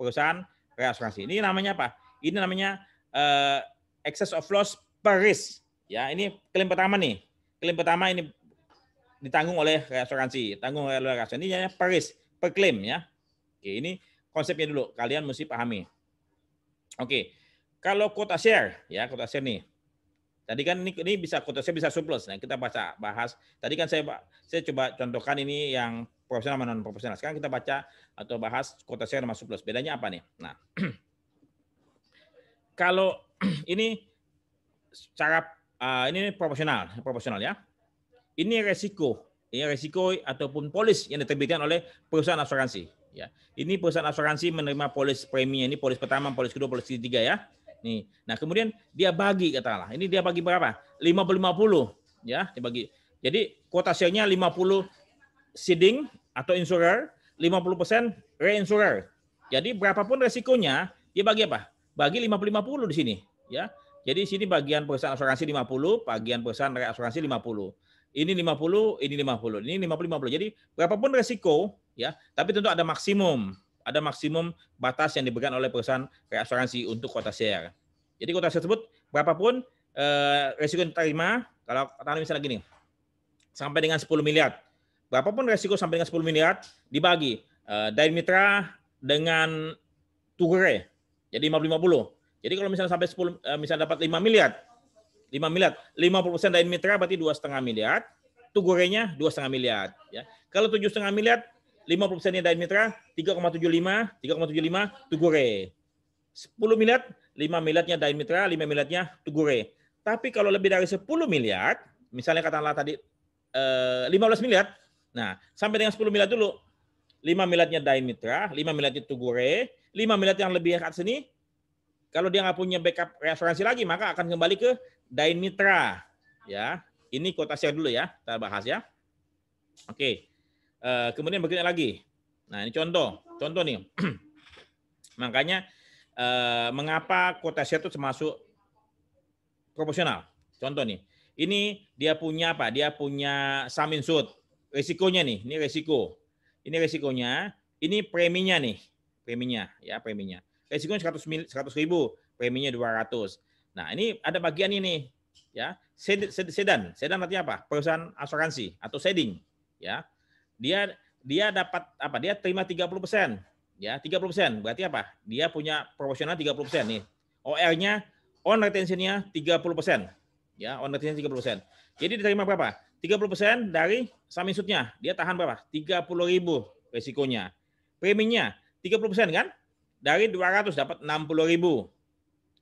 perusahaan reasuransi. Ini namanya apa? Ini namanya uh, excess of loss per risk. Ya, ini klaim pertama nih. Klaim pertama ini ditanggung oleh reasuransi, tanggung oleh reasuransi. Ini namanya per risk, per klaim ya. Oke, ini konsepnya dulu. Kalian mesti pahami. Oke. Kalau kota share ya, kota share nih. Tadi kan ini, ini bisa kota share bisa surplus. Nah, kita baca bahas. Tadi kan saya saya coba contohkan ini yang profesional sama non profesional. Sekarang kita baca atau bahas kota share sama surplus. Bedanya apa nih? Nah, (clears throat) kalau (clears throat) ini cara uh, ah, ini profesional profesional ya. Ini resiko, ini resiko ataupun polis yang diterbitkan oleh perusahaan asuransi ya. Ini perusahaan asuransi menerima polis premi ini polis pertama, polis kedua, polis ketiga ya. Nih. Nah, kemudian dia bagi katalah, Ini dia bagi berapa? 50 50 ya, dibagi. Jadi kuota share-nya 50 seeding atau insurer, 50% reinsurer. Jadi berapapun resikonya, dia bagi apa? Bagi 50-50 di sini, ya. Jadi sini bagian perusahaan asuransi 50, bagian perusahaan reasuransi puluh. Ini 50, ini 50, ini 50, ini 50 50. Jadi berapapun resiko ya. Tapi tentu ada maksimum, ada maksimum batas yang diberikan oleh perusahaan reasuransi untuk kuota share. Jadi kuota share tersebut berapapun eh, resiko yang terima, kalau katakan misalnya gini, sampai dengan 10 miliar, berapapun resiko sampai dengan 10 miliar dibagi eh, dari mitra dengan tugere, jadi 50-50. Jadi kalau misalnya sampai 10, eh, misalnya dapat 5 miliar, 5 miliar, 50 persen dari mitra berarti dua setengah miliar, Tugurenya dua setengah miliar. Ya. Kalau tujuh setengah miliar 50% nya dari mitra, 3,75, 3,75 Tugure. 10 miliar, 5 miliarnya nya mitra, 5 miliarnya Tugure. Tapi kalau lebih dari 10 miliar, misalnya katakanlah tadi 15 eh, miliar, nah sampai dengan 10 miliar dulu, 5 miliarnya nya mitra, 5 miliarnya Tugure, 5 miliar yang lebih ke atas ini, kalau dia nggak punya backup referensi lagi, maka akan kembali ke Dain Mitra. Ya, ini kota share dulu ya, kita bahas ya. Oke. Okay. Eh, kemudian bagaimana lagi. Nah, ini contoh. Contoh nih. (clears throat) Makanya eh, mengapa kota itu termasuk proporsional. Contoh nih. Ini dia punya apa? Dia punya samin suit. Resikonya nih, ini resiko. Ini resikonya, ini preminya nih. Preminya, ya preminya. Resikonya 100, mil, 100 ribu, preminya 200. Nah, ini ada bagian ini. ya Sedan, sedan artinya apa? Perusahaan asuransi atau seding. Ya, dia dia dapat apa dia terima 30 persen ya 30 persen berarti apa dia punya proporsional 30 persen nih OR-nya on retentionnya 30 persen ya on retention 30 persen jadi diterima berapa 30 persen dari sum insutnya dia tahan berapa 30 ribu resikonya preminya 30 persen kan dari 200 dapat 60 ribu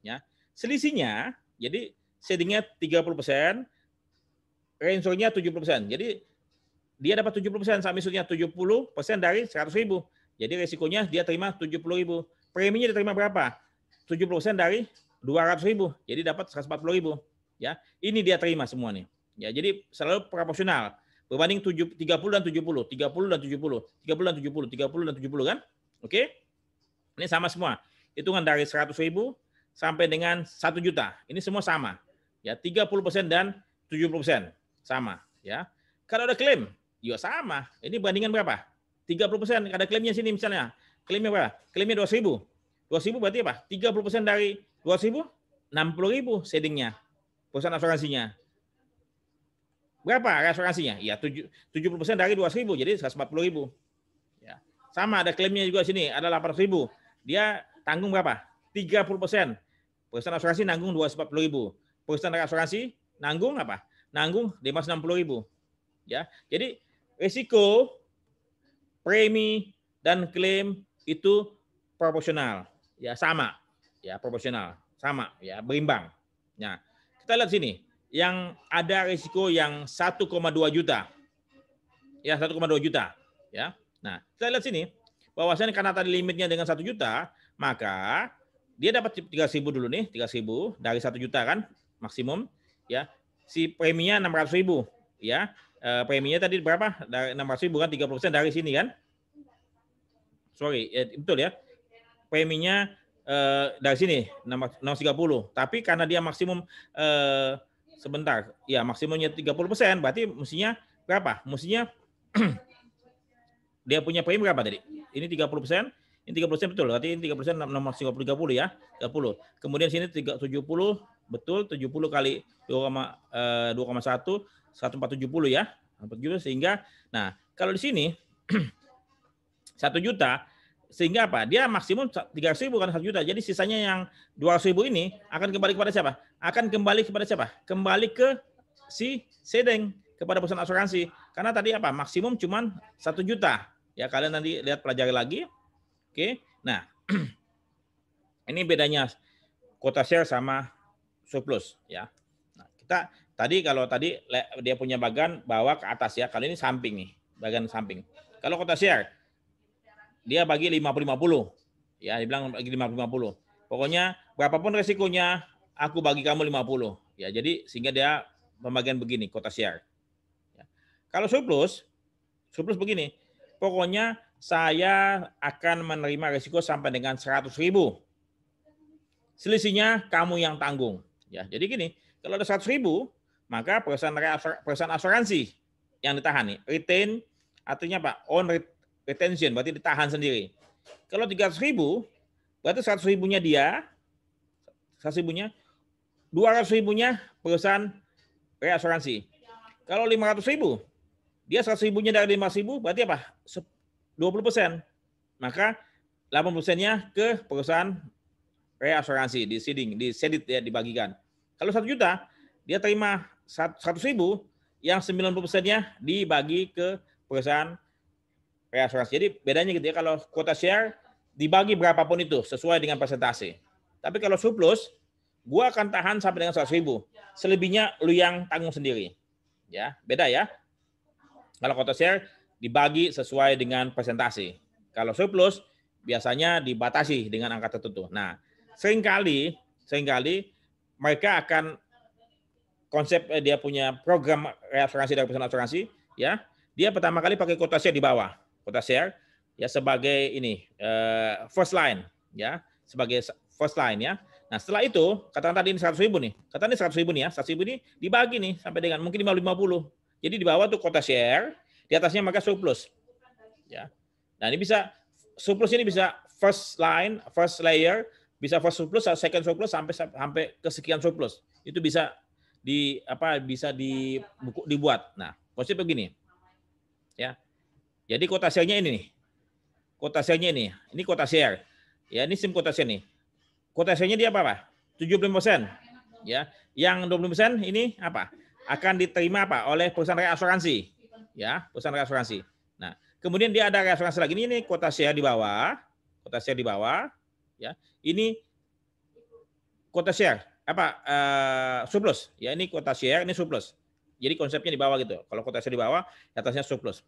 ya selisihnya jadi settingnya 30 persen ransornya 70 persen jadi dia dapat 70%, persen, saham misalnya 70% persen dari 100 ribu. Jadi resikonya dia terima 70 ribu. Preminya diterima berapa? 70% persen dari 200 ribu. Jadi dapat 140 ribu. Ya, ini dia terima semua nih. Ya, jadi selalu proporsional. Berbanding 7, 30 dan 70, 30 dan 70, 30 dan 70, 30 dan 70 kan? Oke. Ini sama semua. Hitungan dari 100 ribu sampai dengan 1 juta. Ini semua sama. Ya, 30% persen dan 70% persen. sama, ya. Kalau ada klaim, Ya sama. Ini bandingan berapa? 30% ada klaimnya sini misalnya. Klaimnya berapa? Klaimnya 200 ribu. 200 ribu berarti apa? 30% dari 200 ribu, 60 ribu settingnya Perusahaan asuransinya. Berapa asuransinya? Ya 70 persen dari 200 ribu, jadi 140 ribu. Ya. Sama ada klaimnya juga sini, ada 800 ribu. Dia tanggung berapa? 30 persen. Perusahaan asuransi nanggung 240 ribu. Perusahaan asuransi nanggung apa? Nanggung 560 ribu. Ya, jadi risiko, premi, dan klaim itu proporsional. Ya, sama. Ya, proporsional. Sama. Ya, berimbang. Nah, kita lihat sini. Yang ada risiko yang 1,2 juta. Ya, 1,2 juta. Ya. Nah, kita lihat sini. Bahwasanya karena tadi limitnya dengan 1 juta, maka dia dapat 3.000 dulu nih, 3.000 dari 1 juta kan maksimum ya. Si preminya 600.000 ya uh, preminya tadi berapa? Dari 600 ribu kan 30% dari sini kan? Sorry, ya, betul ya. Preminya uh, dari sini 630. Tapi karena dia maksimum uh, sebentar, ya maksimumnya 30%, berarti mestinya berapa? Mestinya (clears throat) dia punya premi berapa tadi? Ini 30%, ini 30% persen betul, berarti ini 30% nomor 30 30 ya, 30. Kemudian sini 370 betul, 70 kali 2,1 1470 ya. 1470 sehingga nah, kalau di sini 1 (clears throat) juta sehingga apa? Dia maksimum 300 ribu bukan 1 juta. Jadi sisanya yang 200 ribu ini akan kembali kepada siapa? Akan kembali kepada siapa? Kembali ke si sedeng kepada perusahaan asuransi. Karena tadi apa? Maksimum cuma 1 juta. Ya kalian nanti lihat pelajari lagi. Oke. Nah, (clears throat) ini bedanya kota share sama surplus ya. Nah, kita Tadi kalau tadi dia punya bagan bawa ke atas ya. Kalau ini samping nih, bagan samping. Kalau kota share, dia bagi 50-50. Ya, dibilang bilang bagi 50-50. Pokoknya berapapun resikonya, aku bagi kamu 50. Ya, jadi sehingga dia pembagian begini, kota share. Ya. Kalau surplus, surplus begini. Pokoknya saya akan menerima resiko sampai dengan 100 ribu. Selisihnya kamu yang tanggung. Ya, jadi gini, kalau ada 100 ribu, maka perusahaan perusahaan asuransi yang ditahan nih, retain artinya pak On retention berarti ditahan sendiri. Kalau 300 ribu, berarti 100 ribunya dia, 100 ribunya, 200 ribunya perusahaan reasuransi. Kalau 500 ribu, dia 100 ribunya dari 500 ribu, berarti apa? 20 persen. Maka 80 persennya ke perusahaan reasuransi, di seeding, di sedit ya, dibagikan. Kalau satu juta, dia terima 100 ribu, yang 90 persennya dibagi ke perusahaan reasuransi. Jadi bedanya gitu ya, kalau kuota share dibagi berapapun itu sesuai dengan presentasi. Tapi kalau surplus, gua akan tahan sampai dengan 100 ribu. Selebihnya lu yang tanggung sendiri. Ya, beda ya. Kalau kuota share dibagi sesuai dengan presentasi. Kalau surplus biasanya dibatasi dengan angka tertentu. Nah, seringkali seringkali mereka akan konsep eh, dia punya program referensi dari perusahaan asuransi ya dia pertama kali pakai kota share di bawah kota share ya sebagai ini eh, first line ya sebagai first line ya Nah setelah itu, kata tadi ini 100 ribu nih, kata ini 100 ribu nih ya, 100 ribu ini dibagi nih sampai dengan mungkin lima puluh Jadi di bawah tuh kota share, di atasnya maka surplus. Ya. Nah ini bisa, surplus ini bisa first line, first layer, bisa first surplus, second surplus, sampai sampai kesekian surplus. Itu bisa di apa bisa di buku dibuat. Nah, posisi begini. Ya. Jadi kota selnya ini nih. Kota selnya ini. Ini kota share. Ya, ini SIM kota share nih. Kota selnya dia apa, Pak? 75%. Ya. Yang 20% ini apa? Akan diterima apa? Oleh perusahaan asuransi. Ya, perusahaan asuransi. Nah, kemudian dia ada asuransi lagi. Ini, ini kota share di bawah. Kota share di bawah. Ya. Ini kota share apa uh, surplus ya ini kuota share ya, ini surplus jadi konsepnya di bawah gitu kalau kuota share di bawah di atasnya surplus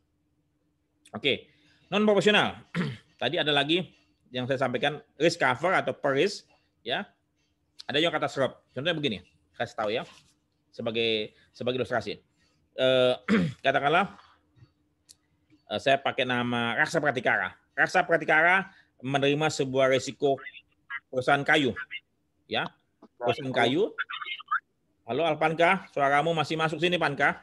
oke okay. non proporsional (clears throat) tadi ada lagi yang saya sampaikan risk cover atau per risk ya ada yang kata serap contohnya begini kasih tahu ya sebagai sebagai ilustrasi uh, (clears throat) katakanlah uh, saya pakai nama Raksa Pratikara Raksa Pratikara menerima sebuah risiko perusahaan kayu ya bosan kayu. Halo Alpanka, suaramu masih masuk sini Panka?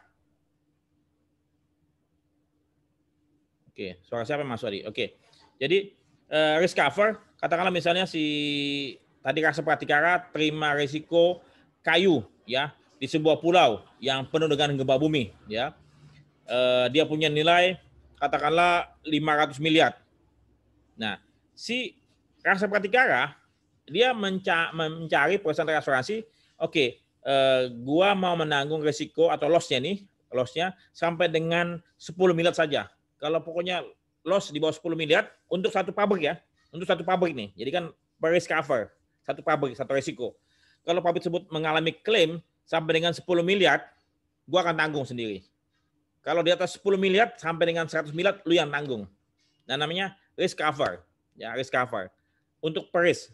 Oke, suara siapa Mas Wadi? Oke. Jadi uh, risk cover, katakanlah misalnya si tadi Raksa Pratikara terima risiko kayu ya di sebuah pulau yang penuh dengan gempa bumi ya. Uh, dia punya nilai katakanlah 500 miliar. Nah, si Raksa Pratikara dia menca mencari perusahaan asuransi, oke, okay, eh, gua mau menanggung risiko atau lossnya nih, lossnya sampai dengan 10 miliar saja. Kalau pokoknya loss di bawah 10 miliar untuk satu pabrik ya, untuk satu pabrik nih. Jadi kan per risk cover, satu pabrik, satu risiko. Kalau pabrik tersebut mengalami klaim sampai dengan 10 miliar, gua akan tanggung sendiri. Kalau di atas 10 miliar sampai dengan 100 miliar, lu yang tanggung. Nah namanya risk cover, ya risk cover. Untuk peris.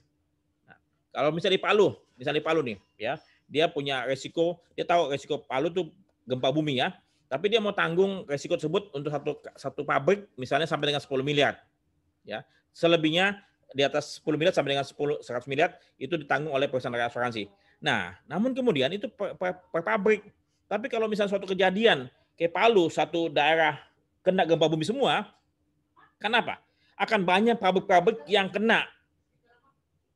Kalau misalnya di Palu, misalnya di Palu nih, ya, dia punya resiko, dia tahu resiko Palu tuh gempa bumi ya, tapi dia mau tanggung resiko tersebut untuk satu satu pabrik misalnya sampai dengan 10 miliar. Ya. Selebihnya di atas 10 miliar sampai dengan 10 100 miliar itu ditanggung oleh perusahaan asuransi. Nah, namun kemudian itu per, per, per pabrik. Tapi kalau misalnya suatu kejadian kayak Palu, satu daerah kena gempa bumi semua, kenapa? Akan banyak pabrik-pabrik yang kena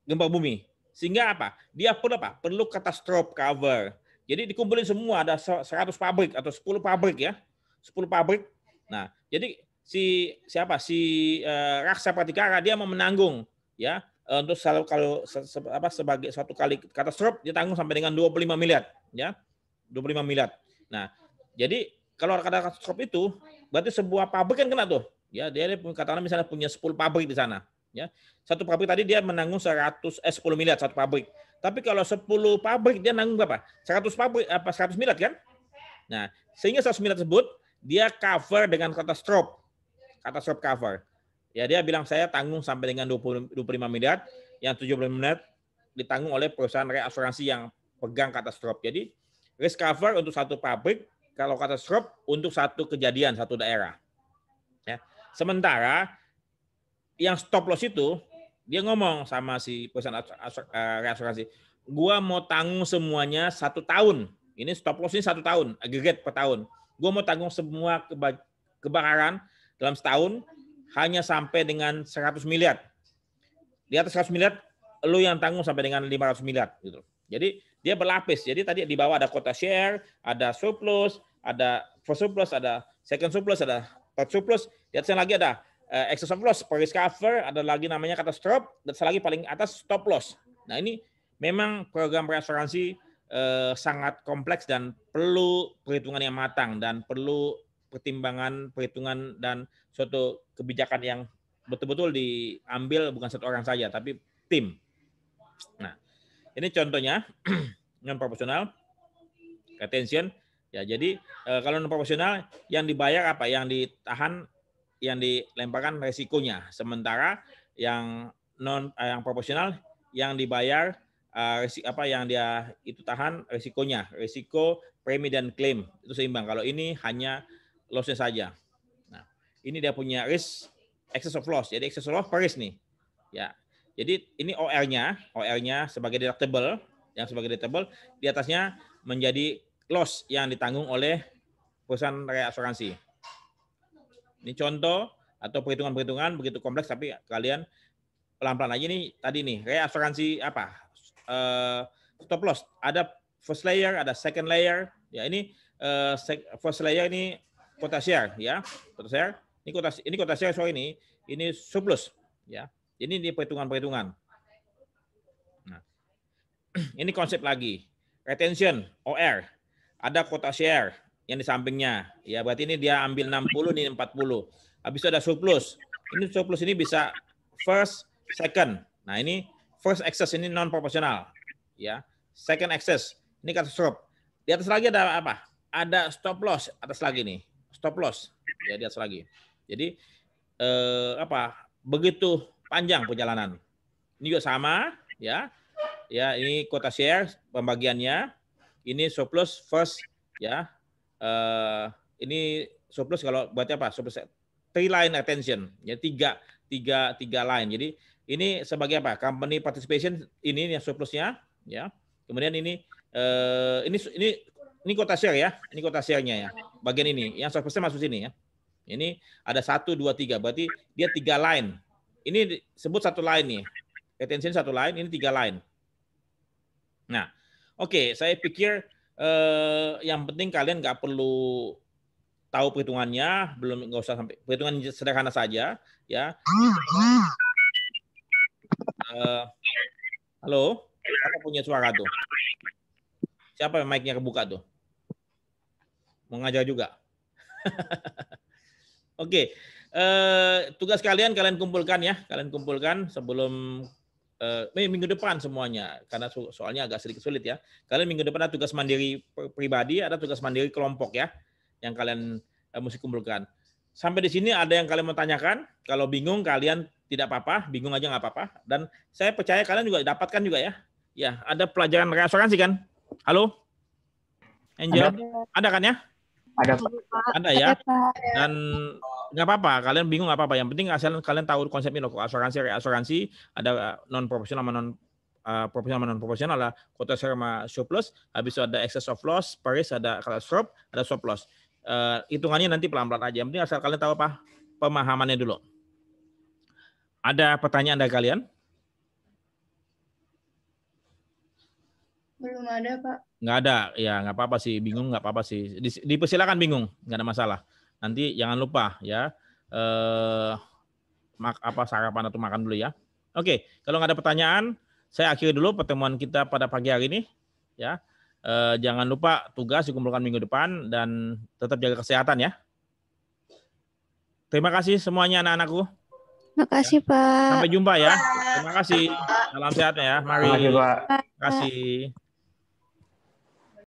gempa bumi. Sehingga apa? Dia perlu apa? Perlu katastrof cover. Jadi dikumpulin semua ada 100 pabrik atau 10 pabrik ya. 10 pabrik. Nah, jadi si siapa si uh, Raksa Pratikara dia mau menanggung ya eh, untuk selalu kalau se, se, apa sebagai satu kali katastrof dia tanggung sampai dengan 25 miliar ya. 25 miliar. Nah, jadi kalau ada katastrof itu berarti sebuah pabrik kan kena tuh. Ya, dia, dia katakanlah misalnya punya 10 pabrik di sana ya. Satu pabrik tadi dia menanggung 100 eh 10 miliar satu pabrik. Tapi kalau 10 pabrik dia nanggung berapa? 100 pabrik apa 100 miliar kan? Nah, sehingga 100 miliar tersebut dia cover dengan kata strop. Kata strop cover. Ya dia bilang saya tanggung sampai dengan 20, 25 miliar, yang 70 miliar ditanggung oleh perusahaan reasuransi yang pegang kata strop. Jadi risk cover untuk satu pabrik, kalau kata strop untuk satu kejadian satu daerah. Ya. Sementara yang stop loss itu dia ngomong sama si perusahaan eh, reasuransi, gua mau tanggung semuanya satu tahun. Ini stop loss ini satu tahun, agregat per tahun. Gua mau tanggung semua kebakaran dalam setahun hanya sampai dengan 100 miliar. Di atas 100 miliar, lo yang tanggung sampai dengan 500 miliar. Gitu. Jadi dia berlapis. Jadi tadi di bawah ada kota share, ada surplus, ada first surplus, ada second surplus, ada third surplus. Di atasnya lagi ada uh, eh, excess of loss, price cover, ada lagi namanya kata stop, dan selagi paling atas stop loss. Nah ini memang program reasuransi uh, sangat kompleks dan perlu perhitungan yang matang dan perlu pertimbangan, perhitungan dan suatu kebijakan yang betul-betul diambil bukan satu orang saja tapi tim. Nah ini contohnya (clears throat) non proporsional retention ya jadi eh, kalau non proporsional yang dibayar apa yang ditahan yang dilemparkan resikonya. Sementara yang non eh, yang proporsional yang dibayar uh, resi, apa yang dia itu tahan resikonya, resiko premi dan klaim itu seimbang. Kalau ini hanya lossnya saja. Nah, ini dia punya risk excess of loss. Jadi excess of loss per risk nih. Ya. Jadi ini OR-nya, OR-nya sebagai deductible, yang sebagai deductible di atasnya menjadi loss yang ditanggung oleh perusahaan reasuransi. Ini contoh atau perhitungan-perhitungan begitu kompleks tapi kalian pelan-pelan aja nih tadi nih kayak asuransi apa uh, stop loss ada first layer ada second layer ya ini uh, first layer ini kota share ya kota share ini kota ini kota share soal ini ini surplus ya ini di perhitungan-perhitungan nah (clears throat) ini konsep lagi retention OR ada kota share yang di sampingnya. Ya, berarti ini dia ambil 60 ini 40. Habis itu ada surplus. Ini surplus ini bisa first, second. Nah, ini first access ini non proporsional. Ya. Second access ini kata stop, Di atas lagi ada apa? Ada stop loss atas lagi nih. Stop loss. Ya, di atas lagi. Jadi eh, apa? Begitu panjang perjalanan. Ini juga sama, ya. Ya, ini kota share pembagiannya. Ini surplus first ya uh, ini surplus kalau buatnya apa? Surplus three line attention, ya tiga tiga tiga line. Jadi ini sebagai apa? Company participation ini yang surplusnya, ya. Kemudian ini uh, ini ini ini kota share ya, ini kota sharenya ya. Bagian ini yang surplusnya masuk sini ya. Ini ada satu dua tiga, berarti dia tiga line. Ini sebut satu line nih. Attention satu line, ini tiga line. Nah, oke, okay, saya pikir eh, yang penting kalian nggak perlu tahu perhitungannya, belum nggak usah sampai perhitungan sederhana saja, ya. Eh, halo, apa punya suara tuh? Siapa mic-nya kebuka tuh? mengajar juga. (laughs) Oke, okay. eh, tugas kalian kalian kumpulkan ya, kalian kumpulkan sebelum Eh, eh, minggu depan semuanya karena so soalnya agak sedikit sulit ya. Kalian minggu depan ada tugas mandiri pribadi, ada tugas mandiri kelompok ya yang kalian eh, mesti kumpulkan. Sampai di sini ada yang kalian mau tanyakan? Kalau bingung kalian tidak apa-apa, bingung aja nggak apa-apa. Dan saya percaya kalian juga dapatkan juga ya. Ya, ada pelajaran reasuransi kan? Halo? Angel? Ada, ada kan ya? ada iya, Pak. Ada ya. Dan nggak apa-apa, kalian bingung nggak apa-apa. Yang penting asal kalian tahu konsep ini loh. Asuransi, asuransi ada eh, non eh, profesional sama non uh, profesional non profesional lah. Quota share sama surplus, habis itu ada excess of loss, Paris ada kalau ada surplus loss. Uh, nanti pelan-pelan aja. Yang penting asal kalian tahu apa pemahamannya dulu. Ada pertanyaan dari kalian? Belum ada, Pak. Nggak ada, ya nggak apa-apa sih. Bingung nggak apa-apa sih. Dipersilakan bingung, nggak ada masalah. Nanti jangan lupa ya. Eh, mak apa sarapan atau makan dulu ya. Oke, kalau nggak ada pertanyaan, saya akhiri dulu pertemuan kita pada pagi hari ini. Ya, eh, jangan lupa tugas dikumpulkan minggu depan dan tetap jaga kesehatan ya. Terima kasih semuanya anak-anakku. Terima kasih ya. Pak. Sampai jumpa ya. Terima kasih. Salam sehat ya. Mari. Terima kasih Pak. Terima kasih.